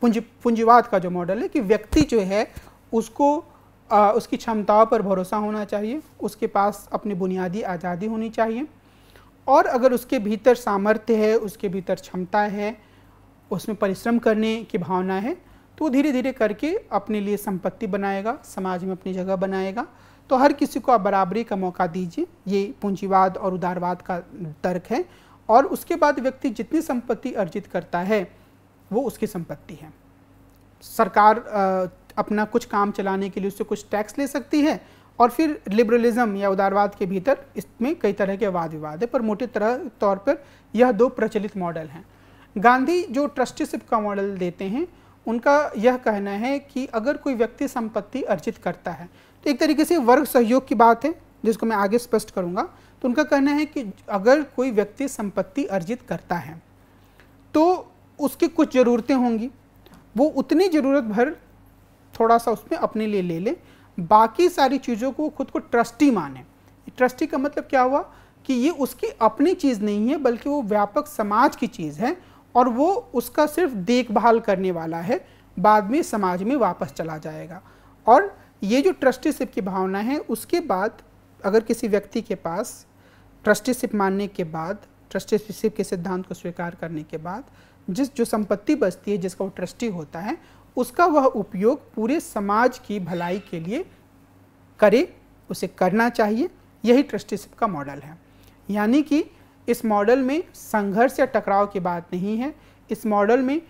पूंजी पूंजीवाद का जो मॉडल है कि व्यक्ति जो है उसको उसकी क्षमताओं पर भरोसा होना चाहिए उसके पास अपनी बुनियादी आज़ादी होनी चाहिए और अगर उसके भीतर सामर्थ्य है उसके भीतर क्षमता है उसमें परिश्रम करने की भावना है तो धीरे धीरे करके अपने लिए संपत्ति बनाएगा समाज में अपनी जगह बनाएगा तो हर किसी को आप बराबरी का मौका दीजिए ये पूंजीवाद और उदारवाद का तर्क है और उसके बाद व्यक्ति जितनी संपत्ति अर्जित करता है वो उसकी संपत्ति है सरकार अपना कुछ काम चलाने के लिए उससे कुछ टैक्स ले सकती है और फिर लिबरलिज्म या उदारवाद के भीतर इसमें कई तरह के वाद विवाद है पर मोटे तरह तौर पर यह दो प्रचलित मॉडल हैं गांधी जो ट्रस्टीशिप का मॉडल देते हैं उनका यह कहना है कि अगर कोई व्यक्ति संपत्ति अर्जित करता है तो एक तरीके से वर्ग सहयोग की बात है जिसको मैं आगे स्पष्ट करूंगा तो उनका कहना है कि अगर कोई व्यक्ति संपत्ति अर्जित करता है तो उसकी कुछ ज़रूरतें होंगी वो उतनी ज़रूरत भर थोड़ा सा उसमें अपने लिए ले ले बाकी सारी चीज़ों को खुद को ट्रस्टी माने ट्रस्टी का मतलब क्या हुआ कि ये उसकी अपनी चीज़ नहीं है बल्कि वो व्यापक समाज की चीज़ है और वो उसका सिर्फ देखभाल करने वाला है बाद में समाज में वापस चला जाएगा और ये जो ट्रस्टीशिप की भावना है उसके बाद अगर किसी व्यक्ति के पास ट्रस्टीशिप मानने के बाद ट्रस्टीशिप के सिद्धांत को स्वीकार करने के बाद जिस जो संपत्ति बचती है जिसका वो ट्रस्टी होता है उसका वह उपयोग पूरे समाज की भलाई के लिए करे उसे करना चाहिए यही ट्रस्टीशिप का मॉडल है यानी कि इस मॉडल में संघर्ष या टकराव की बात नहीं है इस मॉडल में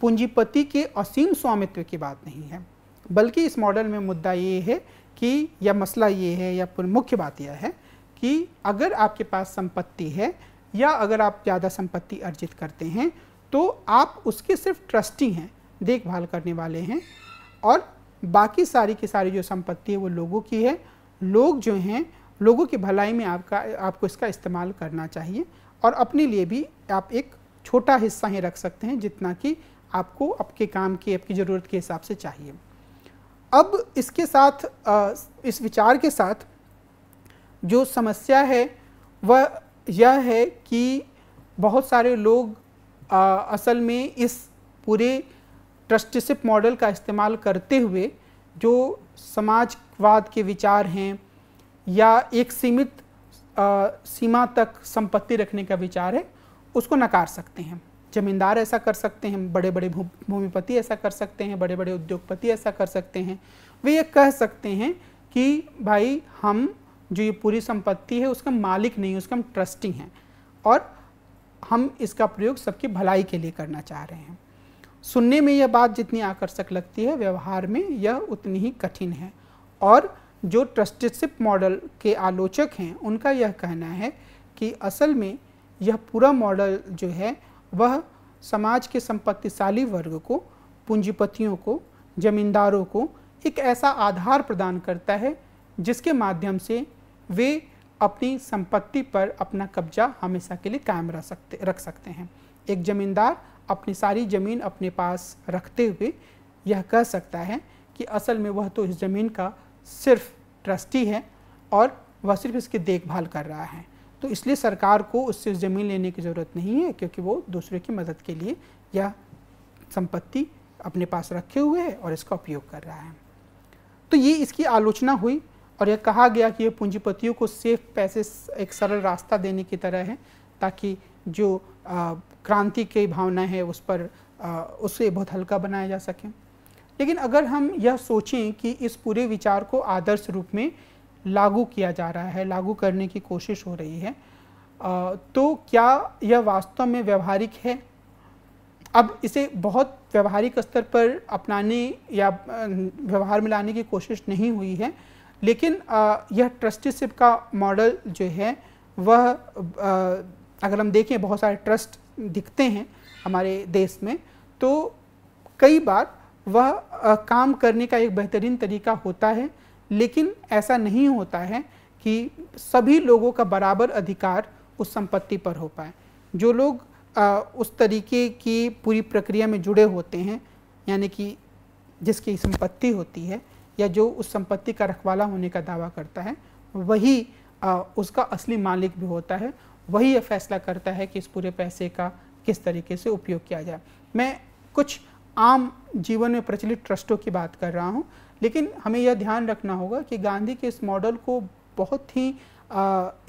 पूंजीपति के असीम स्वामित्व की बात नहीं है बल्कि इस मॉडल में मुद्दा ये है कि या मसला ये है या मुख्य बात यह है कि अगर आपके पास संपत्ति है या अगर आप ज़्यादा संपत्ति अर्जित करते हैं तो आप उसके सिर्फ ट्रस्टी हैं देखभाल करने वाले हैं और बाकी सारी की सारी जो संपत्ति है वो लोगों की है लोग जो हैं लोगों की भलाई में आपका आपको इसका इस्तेमाल करना चाहिए और अपने लिए भी आप एक छोटा हिस्सा ही रख सकते हैं जितना कि आपको आपके काम की आपकी ज़रूरत के हिसाब से चाहिए अब इसके साथ इस विचार के साथ जो समस्या है वह यह है कि बहुत सारे लोग आ, असल में इस पूरे ट्रस्टशिप मॉडल का इस्तेमाल करते हुए जो समाजवाद के विचार हैं या एक सीमित आ, सीमा तक संपत्ति रखने का विचार है उसको नकार सकते हैं जमींदार ऐसा कर सकते हैं बड़े बड़े भूमिपति ऐसा कर सकते हैं बड़े बड़े उद्योगपति ऐसा कर सकते हैं वे ये कह सकते हैं कि भाई हम जो ये पूरी संपत्ति है उसका मालिक नहीं उसका हम ट्रस्टी हैं और हम इसका प्रयोग सबकी भलाई के लिए करना चाह रहे हैं सुनने में यह बात जितनी आकर्षक लगती है व्यवहार में यह उतनी ही कठिन है और जो ट्रस्टेडशिप मॉडल के आलोचक हैं उनका यह कहना है कि असल में यह पूरा मॉडल जो है वह समाज के संपत्तिशाली वर्ग को पूंजीपतियों को जमींदारों को एक ऐसा आधार प्रदान करता है जिसके माध्यम से वे अपनी संपत्ति पर अपना कब्जा हमेशा के लिए कायम रख सकते रख सकते हैं एक जमींदार अपनी सारी ज़मीन अपने पास रखते हुए यह कह सकता है कि असल में वह तो इस ज़मीन का सिर्फ ट्रस्टी है और वह सिर्फ इसकी देखभाल कर रहा है तो इसलिए सरकार को उससे ज़मीन लेने की ज़रूरत नहीं है क्योंकि वो दूसरे की मदद के लिए यह संपत्ति अपने पास रखे हुए है और इसका उपयोग कर रहा है तो ये इसकी आलोचना हुई और यह कहा गया कि यह पूंजीपतियों को सेफ पैसे एक सरल रास्ता देने की तरह है ताकि जो क्रांति की भावना है उस पर उसे बहुत हल्का बनाया जा सके लेकिन अगर हम यह सोचें कि इस पूरे विचार को आदर्श रूप में लागू किया जा रहा है लागू करने की कोशिश हो रही है तो क्या यह वास्तव में व्यवहारिक है अब इसे बहुत व्यवहारिक स्तर पर अपनाने या व्यवहार में लाने की कोशिश नहीं हुई है लेकिन यह ट्रस्टीशिप का मॉडल जो है वह अगर हम देखें बहुत सारे ट्रस्ट दिखते हैं हमारे देश में तो कई बार वह काम करने का एक बेहतरीन तरीका होता है लेकिन ऐसा नहीं होता है कि सभी लोगों का बराबर अधिकार उस संपत्ति पर हो पाए जो लोग आ, उस तरीके की पूरी प्रक्रिया में जुड़े होते हैं यानी कि जिसकी संपत्ति होती है या जो उस संपत्ति का रखवाला होने का दावा करता है वही आ, उसका असली मालिक भी होता है वही यह फैसला करता है कि इस पूरे पैसे का किस तरीके से उपयोग किया जाए मैं कुछ आम जीवन में प्रचलित ट्रस्टों की बात कर रहा हूँ लेकिन हमें यह ध्यान रखना होगा कि गांधी के इस मॉडल को बहुत ही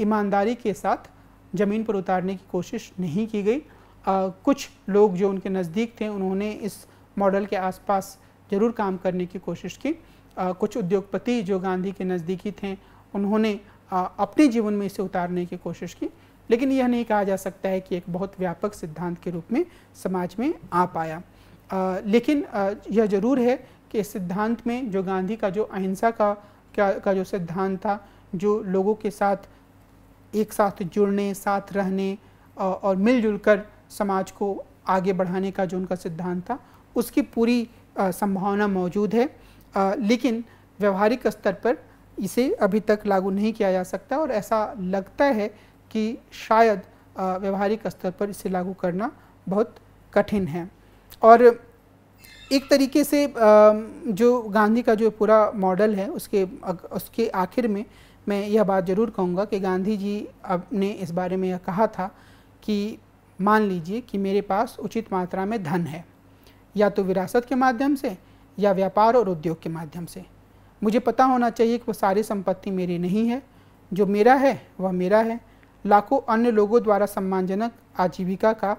ईमानदारी के साथ ज़मीन पर उतारने की कोशिश नहीं की गई आ, कुछ लोग जो उनके नज़दीक थे उन्होंने इस मॉडल के आसपास ज़रूर काम करने की कोशिश की आ, कुछ उद्योगपति जो गांधी के नज़दीकी थे उन्होंने आ, अपने जीवन में इसे उतारने की कोशिश की लेकिन यह नहीं कहा जा सकता है कि एक बहुत व्यापक सिद्धांत के रूप में समाज में आ पाया आ, लेकिन आ, यह जरूर है कि इस सिद्धांत में जो गांधी का जो अहिंसा का क्या का जो सिद्धांत था जो लोगों के साथ एक साथ जुड़ने साथ रहने और मिलजुल कर समाज को आगे बढ़ाने का जो उनका सिद्धांत था उसकी पूरी संभावना मौजूद है आ, लेकिन व्यवहारिक स्तर पर इसे अभी तक लागू नहीं किया जा सकता और ऐसा लगता है कि शायद व्यवहारिक स्तर पर इसे लागू करना बहुत कठिन है और एक तरीके से जो गांधी का जो पूरा मॉडल है उसके उसके आखिर में मैं यह बात ज़रूर कहूँगा कि गांधी जी अब ने इस बारे में यह कहा था कि मान लीजिए कि मेरे पास उचित मात्रा में धन है या तो विरासत के माध्यम से या व्यापार और उद्योग के माध्यम से मुझे पता होना चाहिए कि वो सारी संपत्ति मेरी नहीं है जो मेरा है वह मेरा है लाखों अन्य लोगों द्वारा सम्मानजनक आजीविका का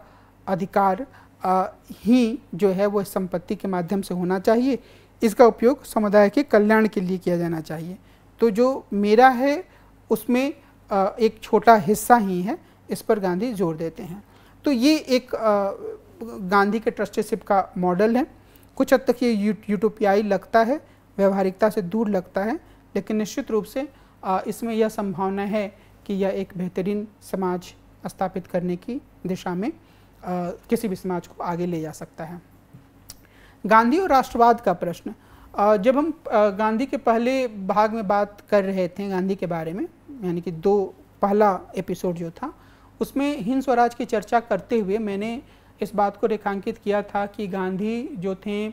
अधिकार आ, ही जो है वो संपत्ति के माध्यम से होना चाहिए इसका उपयोग समुदाय के कल्याण के लिए किया जाना चाहिए तो जो मेरा है उसमें आ, एक छोटा हिस्सा ही है इस पर गांधी जोर देते हैं तो ये एक आ, गांधी के ट्रस्टीशिप का मॉडल है कुछ हद तक ये यू, यूटोपियाई लगता है व्यवहारिकता से दूर लगता है लेकिन निश्चित रूप से इसमें यह संभावना है कि यह एक बेहतरीन समाज स्थापित करने की दिशा में किसी भी समाज को आगे ले जा सकता है गांधी और राष्ट्रवाद का प्रश्न जब हम गांधी के पहले भाग में बात कर रहे थे गांधी के बारे में यानी कि दो पहला एपिसोड जो था उसमें हिंद स्वराज की चर्चा करते हुए मैंने इस बात को रेखांकित किया था कि गांधी जो थे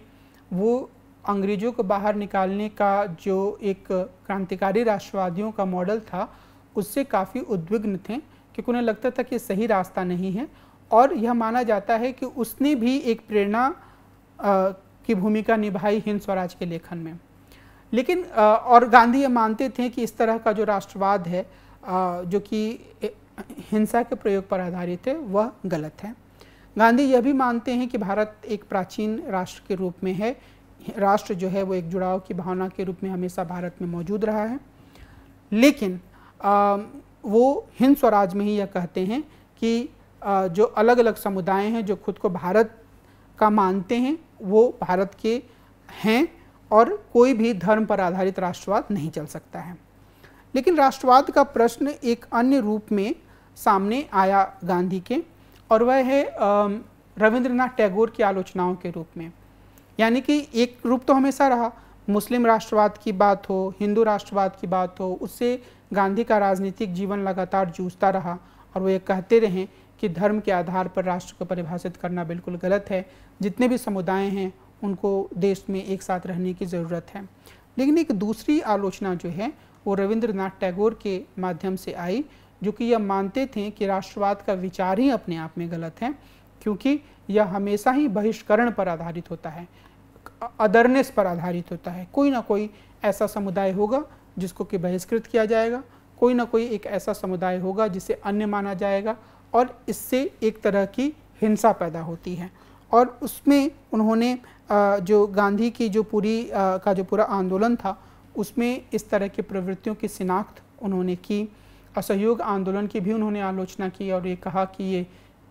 वो अंग्रेजों को बाहर निकालने का जो एक क्रांतिकारी राष्ट्रवादियों का मॉडल था उससे काफ़ी उद्विग्न थे क्योंकि उन्हें लगता था कि सही रास्ता नहीं है और यह माना जाता है कि उसने भी एक प्रेरणा की भूमिका निभाई हिंद स्वराज के लेखन में लेकिन और गांधी ये मानते थे कि इस तरह का जो राष्ट्रवाद है जो कि हिंसा के प्रयोग पर आधारित है वह गलत है गांधी यह भी मानते हैं कि भारत एक प्राचीन राष्ट्र के रूप में है राष्ट्र जो है वो एक जुड़ाव की भावना के रूप में हमेशा भारत में मौजूद रहा है लेकिन आ, वो हिंद स्वराज में ही यह कहते हैं कि जो अलग अलग समुदाय हैं जो खुद को भारत का मानते हैं वो भारत के हैं और कोई भी धर्म पर आधारित राष्ट्रवाद नहीं चल सकता है लेकिन राष्ट्रवाद का प्रश्न एक अन्य रूप में सामने आया गांधी के और वह है रविंद्रनाथ टैगोर की आलोचनाओं के रूप में यानी कि एक रूप तो हमेशा रहा मुस्लिम राष्ट्रवाद की बात हो हिंदू राष्ट्रवाद की बात हो उससे गांधी का राजनीतिक जीवन लगातार जूझता रहा और वो ये कहते रहे कि धर्म के आधार पर राष्ट्र को परिभाषित करना बिल्कुल गलत है जितने भी समुदाय हैं उनको देश में एक साथ रहने की ज़रूरत है लेकिन एक दूसरी आलोचना जो है वो रविंद्रनाथ टैगोर के माध्यम से आई जो कि यह मानते थे कि राष्ट्रवाद का विचार ही अपने आप में गलत है क्योंकि यह हमेशा ही बहिष्करण पर आधारित होता है अदरनेस पर आधारित होता है कोई ना कोई ऐसा समुदाय होगा जिसको कि बहिष्कृत किया जाएगा कोई ना कोई एक ऐसा समुदाय होगा जिसे अन्य माना जाएगा और इससे एक तरह की हिंसा पैदा होती है और उसमें उन्होंने जो गांधी की जो पूरी का जो पूरा आंदोलन था उसमें इस तरह की प्रवृत्तियों की शिनाख्त उन्होंने की असहयोग आंदोलन की भी उन्होंने आलोचना की और ये कहा कि ये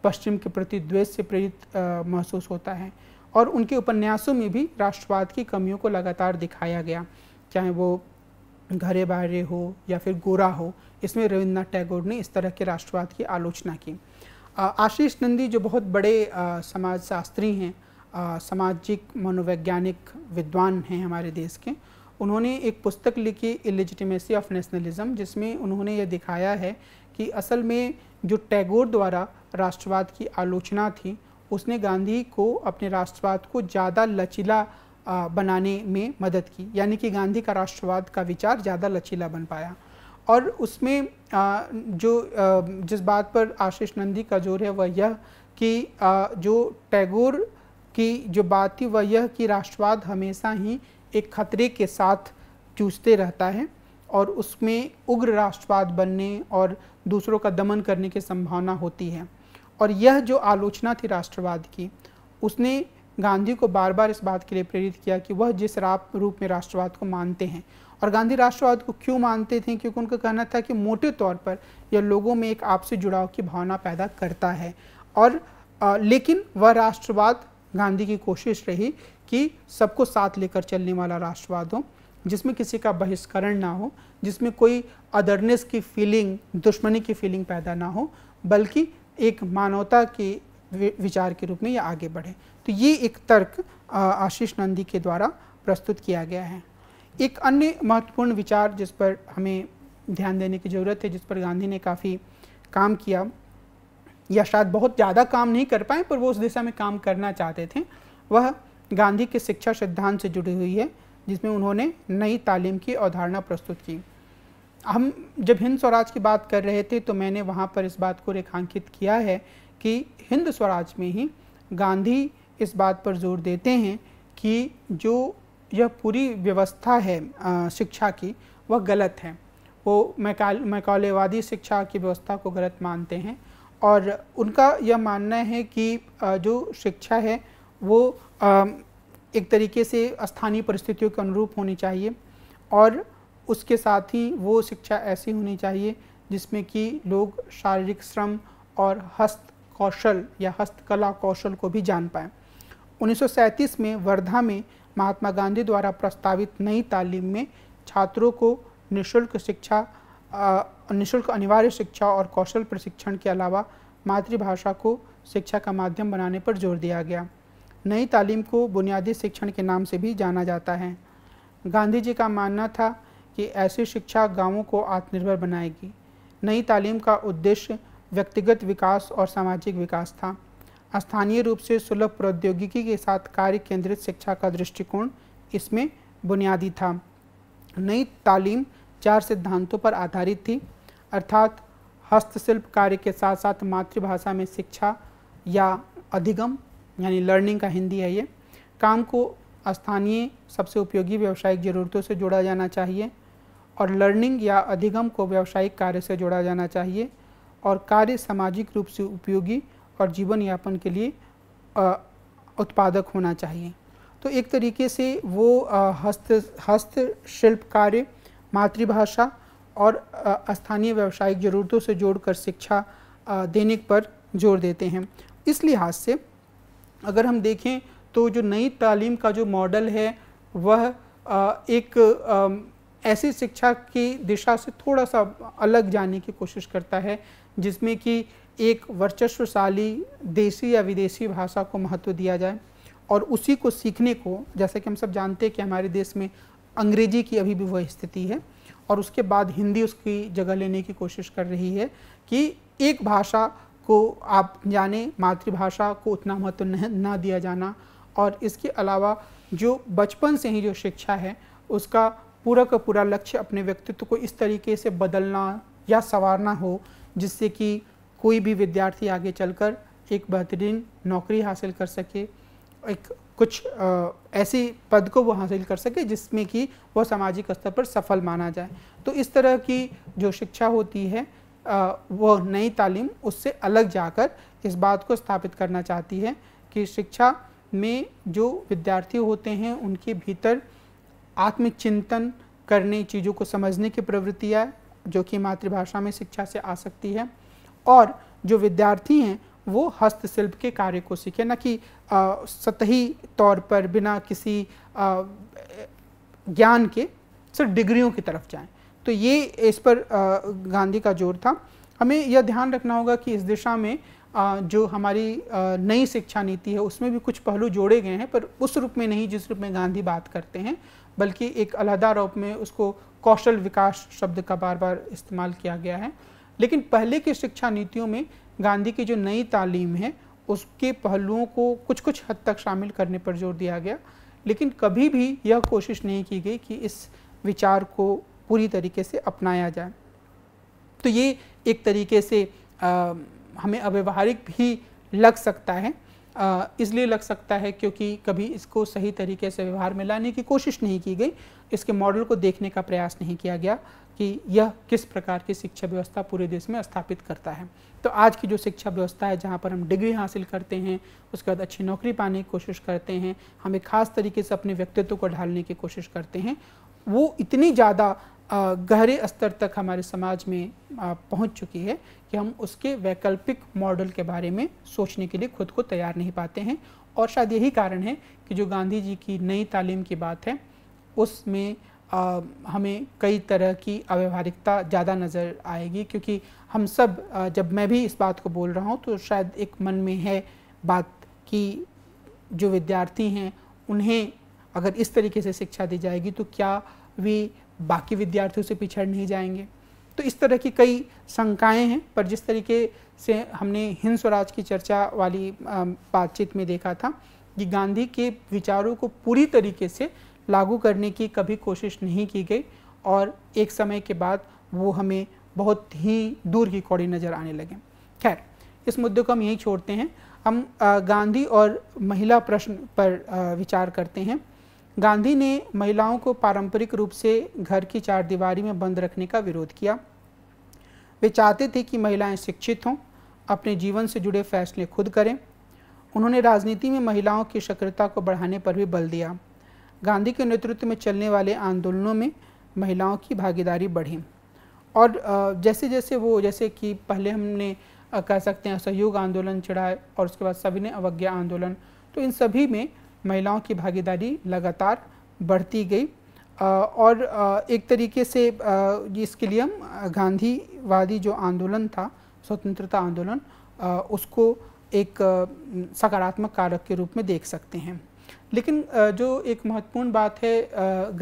पश्चिम के प्रति द्वेष से प्रेरित महसूस होता है और उनके उपन्यासों में भी राष्ट्रवाद की कमियों को लगातार दिखाया गया चाहे वो घरे बाहरे हो या फिर गोरा हो इसमें रविन्द्रनाथ टैगोर ने इस तरह के राष्ट्रवाद की आलोचना की आशीष नंदी जो बहुत बड़े समाज शास्त्री हैं सामाजिक मनोवैज्ञानिक विद्वान हैं हमारे देश के उन्होंने एक पुस्तक लिखी इलिजिटिमेसी ऑफ नेशनलिज्म जिसमें उन्होंने यह दिखाया है कि असल में जो टैगोर द्वारा राष्ट्रवाद की आलोचना थी उसने गांधी को अपने राष्ट्रवाद को ज़्यादा लचीला बनाने में मदद की यानी कि गांधी का राष्ट्रवाद का विचार ज़्यादा लचीला बन पाया और उसमें आ, जो आ, जिस बात पर आशीष नंदी का जोर है वह यह कि आ, जो टैगोर की जो बात थी वह यह कि राष्ट्रवाद हमेशा ही एक खतरे के साथ चूसते रहता है और उसमें उग्र राष्ट्रवाद बनने और दूसरों का दमन करने की संभावना होती है और यह जो आलोचना थी राष्ट्रवाद की उसने गांधी को बार बार इस बात के लिए प्रेरित किया कि वह जिस रूप में राष्ट्रवाद को मानते हैं और गांधी राष्ट्रवाद को क्यों मानते थे क्योंकि उनका कहना था कि मोटे तौर पर यह लोगों में एक आपसी जुड़ाव की भावना पैदा करता है और आ, लेकिन वह राष्ट्रवाद गांधी की कोशिश रही कि सबको साथ लेकर चलने वाला राष्ट्रवाद हो जिसमें किसी का बहिष्करण ना हो जिसमें कोई अदरनेस की फीलिंग दुश्मनी की फीलिंग पैदा ना हो बल्कि एक मानवता के विचार के रूप में ये आगे बढ़े तो ये एक तर्क आशीष नंदी के द्वारा प्रस्तुत किया गया है एक अन्य महत्वपूर्ण विचार जिस पर हमें ध्यान देने की ज़रूरत है जिस पर गांधी ने काफ़ी काम किया या शायद बहुत ज़्यादा काम नहीं कर पाए पर वो उस दिशा में काम करना चाहते थे वह गांधी के शिक्षा सिद्धांत से जुड़ी हुई है जिसमें उन्होंने नई तालीम की अवधारणा प्रस्तुत की हम जब हिंद स्वराज की बात कर रहे थे तो मैंने वहाँ पर इस बात को रेखांकित किया है कि हिंद स्वराज में ही गांधी इस बात पर जोर देते हैं कि जो यह पूरी व्यवस्था है शिक्षा की वह गलत है वो मैकाल मैकौलेवादी शिक्षा की व्यवस्था को गलत मानते हैं और उनका यह मानना है कि जो शिक्षा है वो एक तरीके से स्थानीय परिस्थितियों के अनुरूप होनी चाहिए और उसके साथ ही वो शिक्षा ऐसी होनी चाहिए जिसमें कि लोग शारीरिक श्रम और हस्त कौशल या हस्तकला कौशल को भी जान पाएँ 1937 में वर्धा में महात्मा गांधी द्वारा प्रस्तावित नई तालीम में छात्रों को निशुल्क शिक्षा निशुल्क अनिवार्य शिक्षा और कौशल प्रशिक्षण के अलावा मातृभाषा को शिक्षा का माध्यम बनाने पर जोर दिया गया नई तालीम को बुनियादी शिक्षण के नाम से भी जाना जाता है गांधी जी का मानना था कि ऐसी शिक्षा गांवों को आत्मनिर्भर बनाएगी नई तालीम का उद्देश्य व्यक्तिगत विकास और सामाजिक विकास था स्थानीय रूप से सुलभ प्रौद्योगिकी के साथ कार्य केंद्रित शिक्षा का दृष्टिकोण इसमें बुनियादी था नई तालीम चार सिद्धांतों पर आधारित थी अर्थात हस्तशिल्प कार्य के साथ साथ मातृभाषा में शिक्षा या अधिगम यानी लर्निंग का हिंदी है ये काम को स्थानीय सबसे उपयोगी व्यावसायिक ज़रूरतों से जोड़ा जाना चाहिए और लर्निंग या अधिगम को व्यावसायिक कार्य से जोड़ा जाना चाहिए और कार्य सामाजिक रूप से उपयोगी और जीवन यापन के लिए उत्पादक होना चाहिए तो एक तरीके से वो हस्त हस्तशिल्प कार्य मातृभाषा और स्थानीय व्यावसायिक ज़रूरतों से जोड़कर शिक्षा देने पर जोर देते हैं इस लिहाज से अगर हम देखें तो जो नई तालीम का जो मॉडल है वह एक ऐसी शिक्षा की दिशा से थोड़ा सा अलग जाने की कोशिश करता है जिसमें कि एक वर्चस्वशाली देशी या विदेशी भाषा को महत्व दिया जाए और उसी को सीखने को जैसे कि हम सब जानते हैं कि हमारे देश में अंग्रेजी की अभी भी वह स्थिति है और उसके बाद हिंदी उसकी जगह लेने की कोशिश कर रही है कि एक भाषा को आप जाने मातृभाषा को उतना महत्व ना दिया जाना और इसके अलावा जो बचपन से ही जो शिक्षा है उसका पूरा का पूरा लक्ष्य अपने व्यक्तित्व को इस तरीके से बदलना या संवारना हो जिससे कि कोई भी विद्यार्थी आगे चलकर एक बेहतरीन नौकरी हासिल कर सके एक कुछ आ, ऐसी पद को वो हासिल कर सके जिसमें कि वह सामाजिक स्तर पर सफल माना जाए तो इस तरह की जो शिक्षा होती है आ, वो नई तालीम उससे अलग जाकर इस बात को स्थापित करना चाहती है कि शिक्षा में जो विद्यार्थी होते हैं उनके भीतर आत्मचिंतन करने चीज़ों को समझने की प्रवृत्ति है जो कि मातृभाषा में शिक्षा से आ सकती है और जो विद्यार्थी हैं वो हस्तशिल्प के कार्य को सीखें न कि सतही तौर पर बिना किसी ज्ञान के सिर्फ डिग्रियों की तरफ जाएं तो ये इस पर गांधी का जोर था हमें यह ध्यान रखना होगा कि इस दिशा में जो हमारी नई शिक्षा नीति है उसमें भी कुछ पहलू जोड़े गए हैं पर उस रूप में नहीं जिस रूप में गांधी बात करते हैं बल्कि एक अलहदा रूप में उसको कौशल विकास शब्द का बार बार इस्तेमाल किया गया है लेकिन पहले की शिक्षा नीतियों में गांधी की जो नई तालीम है उसके पहलुओं को कुछ कुछ हद तक शामिल करने पर जोर दिया गया लेकिन कभी भी यह कोशिश नहीं की गई कि इस विचार को पूरी तरीके से अपनाया जाए तो ये एक तरीके से आ, हमें अव्यवहारिक भी लग सकता है इसलिए लग सकता है क्योंकि कभी इसको सही तरीके से व्यवहार में लाने की कोशिश नहीं की गई इसके मॉडल को देखने का प्रयास नहीं किया गया कि यह किस प्रकार की शिक्षा व्यवस्था पूरे देश में स्थापित करता है तो आज की जो शिक्षा व्यवस्था है जहाँ पर हम डिग्री हासिल करते हैं उसके बाद अच्छी नौकरी पाने की कोशिश करते हैं हमें खास तरीके से अपने व्यक्तित्व को ढालने की कोशिश करते हैं वो इतनी ज़्यादा गहरे स्तर तक हमारे समाज में पहुंच चुकी है कि हम उसके वैकल्पिक मॉडल के बारे में सोचने के लिए खुद को तैयार नहीं पाते हैं और शायद यही कारण है कि जो गांधी जी की नई तालीम की बात है उसमें आ, हमें कई तरह की अव्यवहारिकता ज़्यादा नज़र आएगी क्योंकि हम सब आ, जब मैं भी इस बात को बोल रहा हूँ तो शायद एक मन में है बात कि जो विद्यार्थी हैं उन्हें अगर इस तरीके से शिक्षा दी जाएगी तो क्या वे बाकी विद्यार्थियों से पिछड़ नहीं जाएंगे तो इस तरह की कई शंकाएँ हैं पर जिस तरीके से हमने हिंद स्वराज की चर्चा वाली बातचीत में देखा था कि गांधी के विचारों को पूरी तरीके से लागू करने की कभी कोशिश नहीं की गई और एक समय के बाद वो हमें बहुत ही दूर की कौड़ी नज़र आने लगे खैर इस मुद्दे को हम यहीं छोड़ते हैं हम गांधी और महिला प्रश्न पर विचार करते हैं गांधी ने महिलाओं को पारंपरिक रूप से घर की चार दीवारी में बंद रखने का विरोध किया वे चाहते थे कि महिलाएं शिक्षित हों अपने जीवन से जुड़े फैसले खुद करें उन्होंने राजनीति में महिलाओं की सक्रियता को बढ़ाने पर भी बल दिया गांधी के नेतृत्व में चलने वाले आंदोलनों में महिलाओं की भागीदारी बढ़ी और जैसे जैसे वो जैसे कि पहले हमने कह सकते हैं सहयोग आंदोलन चढ़ाए और उसके बाद सभी ने अवज्ञा आंदोलन तो इन सभी में महिलाओं की भागीदारी लगातार बढ़ती गई और एक तरीके से इसके लिए हम गांधीवादी जो आंदोलन था स्वतंत्रता आंदोलन उसको एक सकारात्मक कारक के रूप में देख सकते हैं लेकिन जो एक महत्वपूर्ण बात है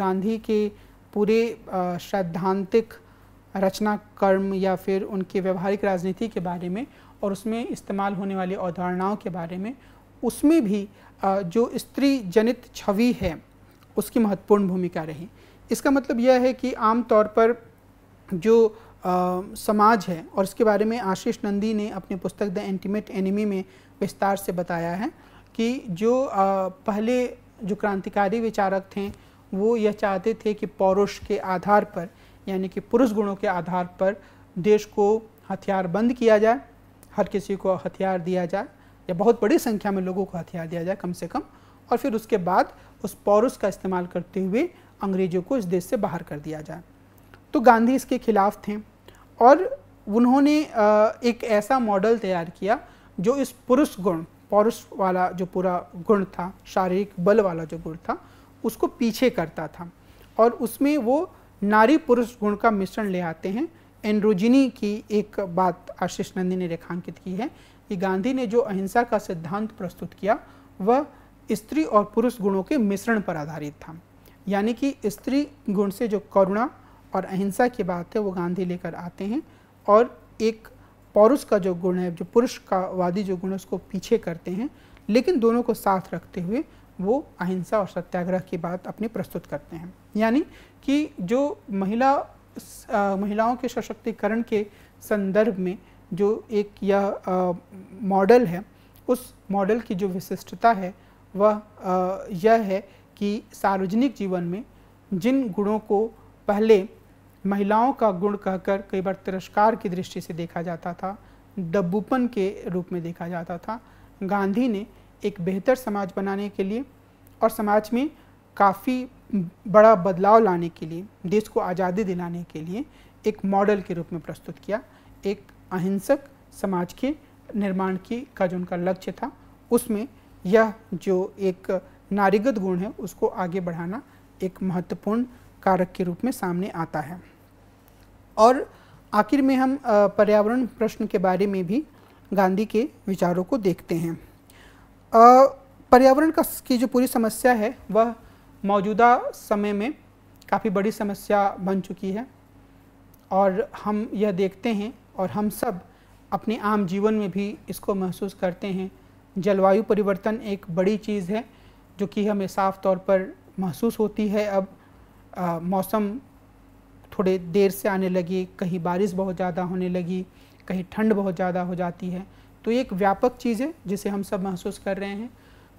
गांधी के पूरे श्रद्धांतिक रचना कर्म या फिर उनके व्यवहारिक राजनीति के बारे में और उसमें इस्तेमाल होने वाली अवधारणाओं के बारे में उसमें भी जो स्त्री जनित छवि है उसकी महत्वपूर्ण भूमिका रही इसका मतलब यह है कि आम तौर पर जो आ, समाज है और इसके बारे में आशीष नंदी ने अपनी पुस्तक द इंटीमेट एनिमी में विस्तार से बताया है कि जो पहले जो क्रांतिकारी विचारक थे वो यह चाहते थे कि पौरुष के आधार पर यानी कि पुरुष गुणों के आधार पर देश को हथियार बंद किया जाए हर किसी को हथियार दिया जाए या बहुत बड़ी संख्या में लोगों को हथियार दिया जाए कम से कम और फिर उसके बाद उस पौरुष का इस्तेमाल करते हुए अंग्रेजों को इस देश से बाहर कर दिया जाए तो गांधी इसके खिलाफ थे और उन्होंने एक ऐसा मॉडल तैयार किया जो इस पुरुष गुण पौरुष वाला जो पूरा गुण था शारीरिक बल वाला जो गुण था उसको पीछे करता था और उसमें वो नारी पुरुष गुण का मिश्रण ले आते हैं एंड्रोजिनी की एक बात आशीष नंदी ने रेखांकित की है कि गांधी ने जो अहिंसा का सिद्धांत प्रस्तुत किया वह स्त्री और पुरुष गुणों के मिश्रण पर आधारित था यानी कि स्त्री गुण से जो करुणा और अहिंसा की बात है वो गांधी लेकर आते हैं और एक पौरुष का जो गुण है जो पुरुष का वादी जो गुण है उसको पीछे करते हैं लेकिन दोनों को साथ रखते हुए वो अहिंसा और सत्याग्रह की बात अपनी प्रस्तुत करते हैं यानी कि जो महिला आ, महिलाओं के सशक्तिकरण के संदर्भ में जो एक यह मॉडल है उस मॉडल की जो विशिष्टता है वह यह है कि सार्वजनिक जीवन में जिन गुणों को पहले महिलाओं का गुण कहकर कई बार तिरस्कार की दृष्टि से देखा जाता था डब्बूपन के रूप में देखा जाता था गांधी ने एक बेहतर समाज बनाने के लिए और समाज में काफ़ी बड़ा बदलाव लाने के लिए देश को आज़ादी दिलाने के लिए एक मॉडल के रूप में प्रस्तुत किया एक अहिंसक समाज के निर्माण की का जो उनका लक्ष्य था उसमें यह जो एक नारीगत गुण है उसको आगे बढ़ाना एक महत्वपूर्ण कारक के रूप में सामने आता है और आखिर में हम पर्यावरण प्रश्न के बारे में भी गांधी के विचारों को देखते हैं पर्यावरण का की जो पूरी समस्या है वह मौजूदा समय में काफ़ी बड़ी समस्या बन चुकी है और हम यह देखते हैं और हम सब अपने आम जीवन में भी इसको महसूस करते हैं जलवायु परिवर्तन एक बड़ी चीज़ है जो कि हमें साफ तौर पर महसूस होती है अब मौसम थोड़े देर से आने लगे कहीं बारिश बहुत ज़्यादा होने लगी कहीं ठंड बहुत ज़्यादा हो जाती है तो एक व्यापक चीज़ है जिसे हम सब महसूस कर रहे हैं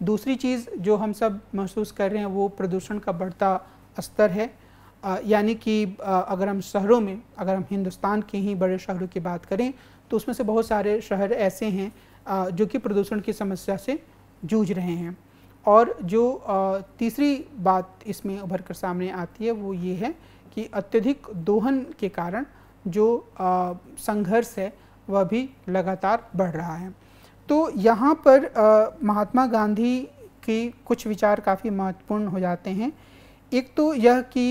दूसरी चीज़ जो हम सब महसूस कर रहे हैं वो प्रदूषण का बढ़ता स्तर है यानी कि अगर हम शहरों में अगर हम हिंदुस्तान के ही बड़े शहरों की बात करें तो उसमें से बहुत सारे शहर ऐसे हैं आ, जो कि प्रदूषण की समस्या से जूझ रहे हैं और जो आ, तीसरी बात इसमें उभर कर सामने आती है वो ये है कि अत्यधिक दोहन के कारण जो संघर्ष है वह भी लगातार बढ़ रहा है तो यहाँ पर महात्मा गांधी की कुछ विचार काफ़ी महत्वपूर्ण हो जाते हैं एक तो यह कि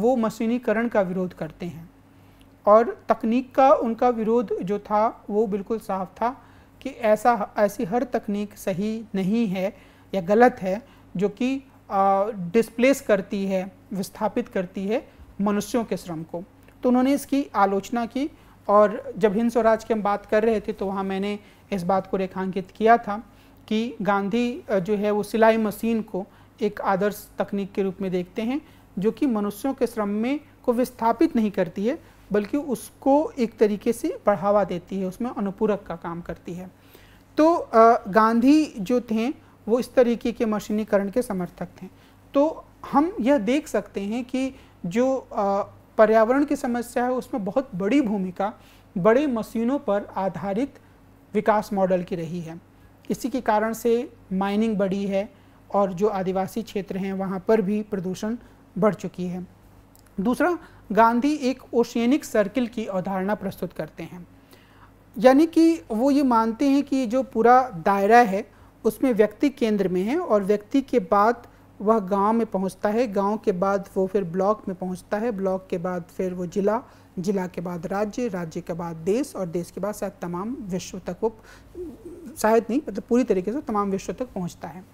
वो मशीनीकरण का विरोध करते हैं और तकनीक का उनका विरोध जो था वो बिल्कुल साफ था कि ऐसा ऐसी हर तकनीक सही नहीं है या गलत है जो कि डिस्प्लेस करती है विस्थापित करती है मनुष्यों के श्रम को तो उन्होंने इसकी आलोचना की और जब हिंद स्वराज की हम बात कर रहे थे तो वहाँ मैंने इस बात को रेखांकित किया था कि गांधी जो है वो सिलाई मशीन को एक आदर्श तकनीक के रूप में देखते हैं जो कि मनुष्यों के श्रम में को विस्थापित नहीं करती है बल्कि उसको एक तरीके से बढ़ावा देती है उसमें अनुपूरक का काम करती है तो गांधी जो थे वो इस तरीके के मशीनीकरण के समर्थक थे तो हम यह देख सकते हैं कि जो पर्यावरण की समस्या है उसमें बहुत बड़ी भूमिका बड़े मशीनों पर आधारित विकास मॉडल की रही है इसी के कारण से माइनिंग बढ़ी है और जो आदिवासी क्षेत्र हैं वहाँ पर भी प्रदूषण बढ़ चुकी है दूसरा गांधी एक ओशियनिक सर्किल की अवधारणा प्रस्तुत करते हैं यानी कि वो ये मानते हैं कि जो पूरा दायरा है उसमें व्यक्ति केंद्र में है और व्यक्ति के बाद वह गांव में पहुंचता है गांव के बाद वो फिर ब्लॉक में पहुंचता है ब्लॉक के बाद फिर वो जिला जिला के बाद राज्य राज्य के बाद देश और देश के बाद शायद तमाम विश्व तक वो शायद नहीं मतलब पूरी तरीके से तमाम विश्व तक पहुंचता है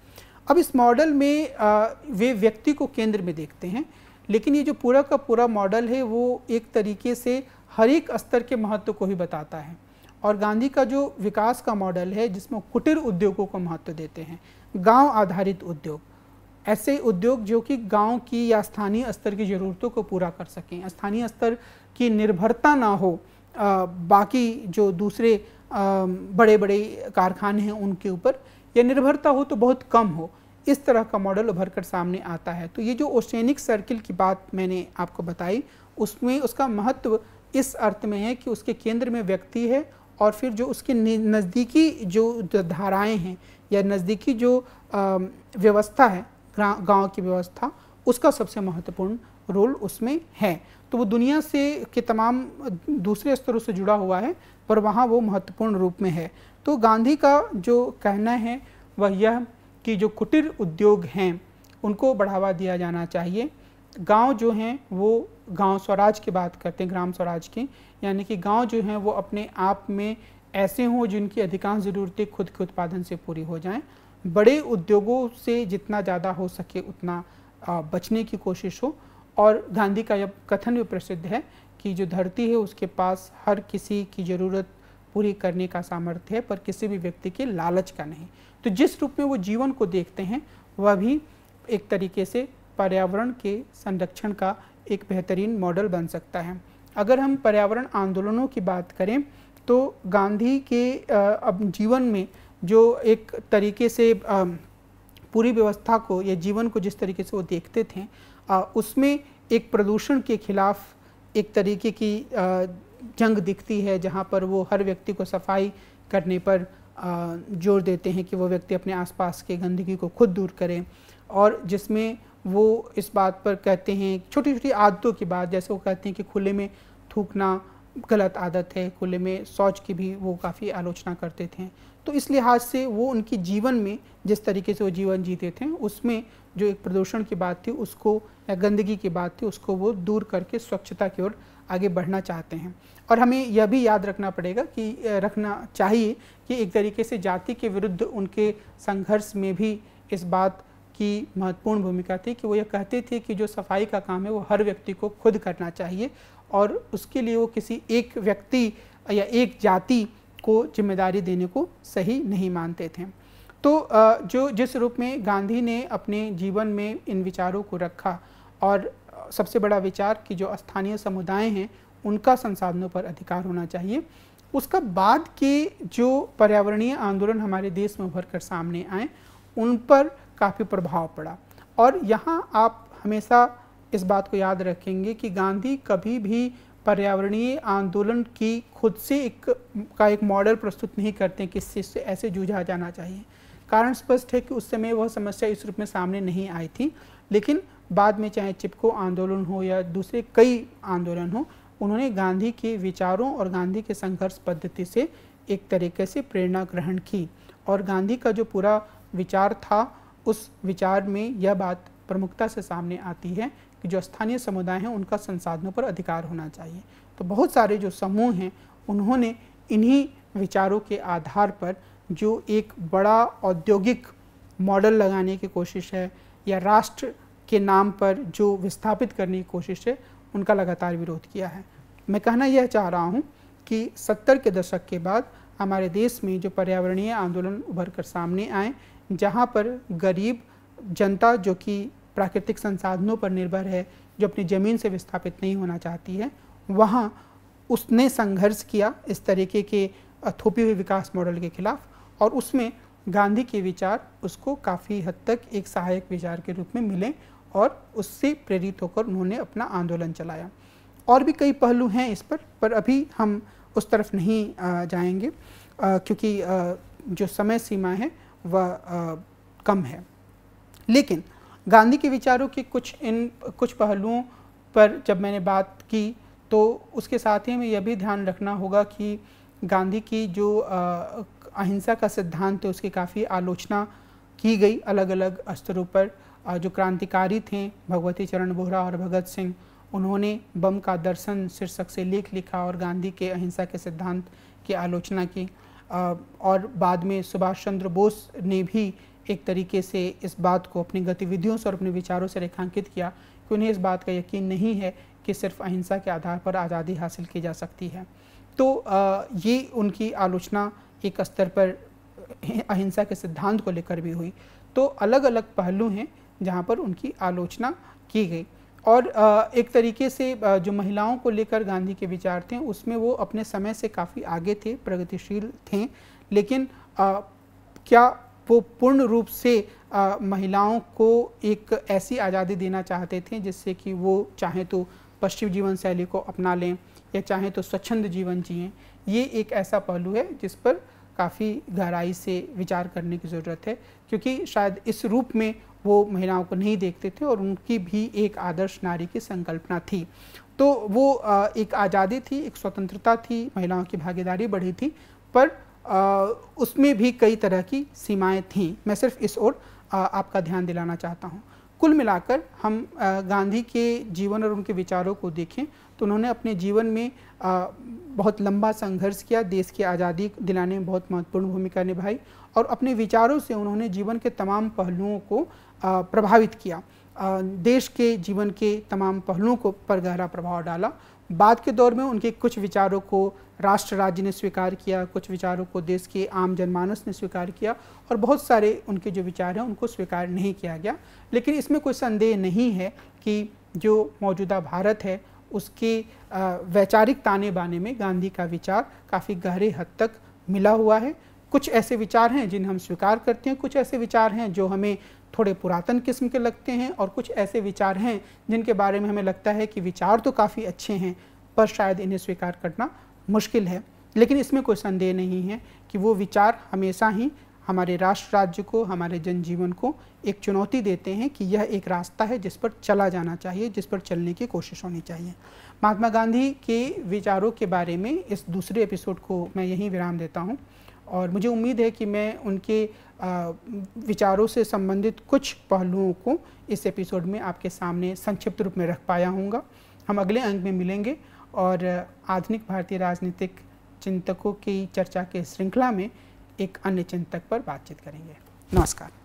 अब इस मॉडल में आ, वे व्यक्ति को केंद्र में देखते हैं लेकिन ये जो पूरा का पूरा मॉडल है वो एक तरीके से हर एक स्तर के महत्व को ही बताता है और गांधी का जो विकास का मॉडल है जिसमें कुटीर उद्योगों को महत्व देते हैं गांव आधारित उद्योग ऐसे उद्योग जो कि गांव की या स्थानीय स्तर की ज़रूरतों को पूरा कर सकें स्थानीय स्तर की निर्भरता ना हो आ, बाकी जो दूसरे आ, बड़े बड़े कारखाने हैं उनके ऊपर या निर्भरता हो तो बहुत कम हो इस तरह का मॉडल उभर कर सामने आता है तो ये जो ओशेनिक सर्किल की बात मैंने आपको बताई उसमें उसका महत्व इस अर्थ में है कि उसके केंद्र में व्यक्ति है और फिर जो उसके नज़दीकी जो धाराएं हैं या नज़दीकी जो व्यवस्था है गांव की व्यवस्था उसका सबसे महत्वपूर्ण रोल उसमें है तो वो दुनिया से के तमाम दूसरे स्तरों से जुड़ा हुआ है पर वहाँ वो महत्वपूर्ण रूप में है तो गांधी का जो कहना है वह यह कि जो कुटीर उद्योग हैं उनको बढ़ावा दिया जाना चाहिए गांव जो हैं वो गांव स्वराज की बात करते हैं ग्राम स्वराज की यानी कि गांव जो हैं वो अपने आप में ऐसे हों जिनकी अधिकांश ज़रूरतें खुद के उत्पादन से पूरी हो जाएं बड़े उद्योगों से जितना ज़्यादा हो सके उतना बचने की कोशिश हो और गांधी का यह कथन भी प्रसिद्ध है कि जो धरती है उसके पास हर किसी की ज़रूरत पूरी करने का सामर्थ्य है पर किसी भी व्यक्ति के लालच का नहीं तो जिस रूप में वो जीवन को देखते हैं वह भी एक तरीके से पर्यावरण के संरक्षण का एक बेहतरीन मॉडल बन सकता है अगर हम पर्यावरण आंदोलनों की बात करें तो गांधी के अब जीवन में जो एक तरीके से पूरी व्यवस्था को या जीवन को जिस तरीके से वो देखते थे उसमें एक प्रदूषण के खिलाफ एक तरीके की जंग दिखती है जहाँ पर वो हर व्यक्ति को सफाई करने पर जोर देते हैं कि वो व्यक्ति अपने आसपास के गंदगी को खुद दूर करें और जिसमें वो इस बात पर कहते हैं छोटी छोटी आदतों की बात जैसे वो कहते हैं कि खुले में थूकना गलत आदत है खुले में शौच की भी वो काफ़ी आलोचना करते थे तो इस लिहाज से वो उनकी जीवन में जिस तरीके से वो जीवन जीते थे उसमें जो एक प्रदूषण की बात थी उसको या गंदगी की बात थी उसको वो दूर करके स्वच्छता की ओर आगे बढ़ना चाहते हैं और हमें यह भी याद रखना पड़ेगा कि रखना चाहिए कि एक तरीके से जाति के विरुद्ध उनके संघर्ष में भी इस बात की महत्वपूर्ण भूमिका थी कि वो ये कहते थे कि जो सफाई का काम है वो हर व्यक्ति को खुद करना चाहिए और उसके लिए वो किसी एक व्यक्ति या एक जाति को जिम्मेदारी देने को सही नहीं मानते थे तो जो जिस रूप में गांधी ने अपने जीवन में इन विचारों को रखा और सबसे बड़ा विचार कि जो स्थानीय समुदाय हैं उनका संसाधनों पर अधिकार होना चाहिए उसका बाद के जो पर्यावरणीय आंदोलन हमारे देश में उभर कर सामने आए उन पर काफ़ी प्रभाव पड़ा और यहाँ आप हमेशा इस बात को याद रखेंगे कि गांधी कभी भी पर्यावरणीय आंदोलन की खुद से एक का एक मॉडल प्रस्तुत नहीं करते कि इससे ऐसे जूझा जाना चाहिए कारण स्पष्ट है कि उस समय वह समस्या इस रूप में सामने नहीं आई थी लेकिन बाद में चाहे चिपको आंदोलन हो या दूसरे कई आंदोलन हो उन्होंने गांधी के विचारों और गांधी के संघर्ष पद्धति से एक तरीके से प्रेरणा ग्रहण की और गांधी का जो पूरा विचार था उस विचार में यह बात प्रमुखता से सामने आती है कि जो स्थानीय समुदाय हैं उनका संसाधनों पर अधिकार होना चाहिए तो बहुत सारे जो समूह हैं उन्होंने इन्हीं विचारों के आधार पर जो एक बड़ा औद्योगिक मॉडल लगाने की कोशिश है या राष्ट्र के नाम पर जो विस्थापित करने की कोशिश है उनका लगातार विरोध किया है मैं कहना यह चाह रहा हूँ कि सत्तर के दशक के बाद हमारे देश में जो पर्यावरणीय आंदोलन उभर कर सामने आए जहाँ पर गरीब जनता जो कि प्राकृतिक संसाधनों पर निर्भर है जो अपनी ज़मीन से विस्थापित नहीं होना चाहती है वहाँ उसने संघर्ष किया इस तरीके के थोपी हुए विकास मॉडल के खिलाफ और उसमें गांधी के विचार उसको काफ़ी हद तक एक सहायक विचार के रूप में मिले और उससे प्रेरित होकर उन्होंने अपना आंदोलन चलाया और भी कई पहलू हैं इस पर पर अभी हम उस तरफ नहीं जाएंगे क्योंकि जो समय सीमा है वह कम है लेकिन गांधी के विचारों के कुछ इन कुछ पहलुओं पर जब मैंने बात की तो उसके साथ ही हमें यह भी ध्यान रखना होगा कि गांधी की जो अहिंसा का सिद्धांत है उसकी काफ़ी आलोचना की गई अलग अलग स्तरों पर जो क्रांतिकारी थे भगवती चरण बोहरा और भगत सिंह उन्होंने बम का दर्शन शीर्षक से लेख लिखा और गांधी के अहिंसा के सिद्धांत की आलोचना की और बाद में सुभाष चंद्र बोस ने भी एक तरीके से इस बात को अपनी गतिविधियों से और अपने विचारों से रेखांकित किया कि उन्हें इस बात का यकीन नहीं है कि सिर्फ अहिंसा के आधार पर आज़ादी हासिल की जा सकती है तो ये उनकी आलोचना एक स्तर पर अहिंसा के सिद्धांत को लेकर भी हुई तो अलग अलग पहलू हैं जहाँ पर उनकी आलोचना की गई और एक तरीके से जो महिलाओं को लेकर गांधी के विचार थे उसमें वो अपने समय से काफ़ी आगे थे प्रगतिशील थे लेकिन क्या वो पूर्ण रूप से महिलाओं को एक ऐसी आज़ादी देना चाहते थे जिससे कि वो चाहे तो पश्चिम जीवन शैली को अपना लें या चाहे तो स्वच्छंद जीवन जिये ये एक ऐसा पहलू है जिस पर काफ़ी गहराई से विचार करने की ज़रूरत है क्योंकि शायद इस रूप में वो महिलाओं को नहीं देखते थे और उनकी भी एक आदर्श नारी की संकल्पना थी तो वो एक आज़ादी थी एक स्वतंत्रता थी महिलाओं की भागीदारी बढ़ी थी पर उसमें भी कई तरह की सीमाएं थीं मैं सिर्फ इस ओर आपका ध्यान दिलाना चाहता हूँ कुल मिलाकर हम गांधी के जीवन और उनके विचारों को देखें तो उन्होंने अपने जीवन में आ, बहुत लंबा संघर्ष किया देश की आज़ादी दिलाने में बहुत महत्वपूर्ण भूमिका निभाई और अपने विचारों से उन्होंने जीवन के तमाम पहलुओं को आ, प्रभावित किया आ, देश के जीवन के तमाम पहलुओं को पर गहरा प्रभाव डाला बाद के दौर में उनके कुछ विचारों को राष्ट्र राज्य ने स्वीकार किया कुछ विचारों को देश के आम जनमानस ने स्वीकार किया और बहुत सारे उनके जो विचार हैं उनको स्वीकार नहीं किया गया लेकिन इसमें कोई संदेह नहीं है कि जो मौजूदा भारत है उसके वैचारिक ताने बाने में गांधी का विचार काफ़ी गहरे हद तक मिला हुआ है कुछ ऐसे विचार हैं जिन्हें हम स्वीकार करते हैं कुछ ऐसे विचार हैं जो हमें थोड़े पुरातन किस्म के लगते हैं और कुछ ऐसे विचार हैं जिनके बारे में हमें लगता है कि विचार तो काफ़ी अच्छे हैं पर शायद इन्हें स्वीकार करना मुश्किल है लेकिन इसमें कोई संदेह नहीं है कि वो विचार हमेशा ही हमारे राष्ट्र राज्य को हमारे जनजीवन को एक चुनौती देते हैं कि यह एक रास्ता है जिस पर चला जाना चाहिए जिस पर चलने की कोशिश होनी चाहिए महात्मा गांधी के विचारों के बारे में इस दूसरे एपिसोड को मैं यहीं विराम देता हूँ और मुझे उम्मीद है कि मैं उनके विचारों से संबंधित कुछ पहलुओं को इस एपिसोड में आपके सामने संक्षिप्त रूप में रख पाया हूँगा हम अगले अंक में मिलेंगे और आधुनिक भारतीय राजनीतिक चिंतकों की चर्चा के श्रृंखला में एक अन्य चिंतक पर बातचीत करेंगे नमस्कार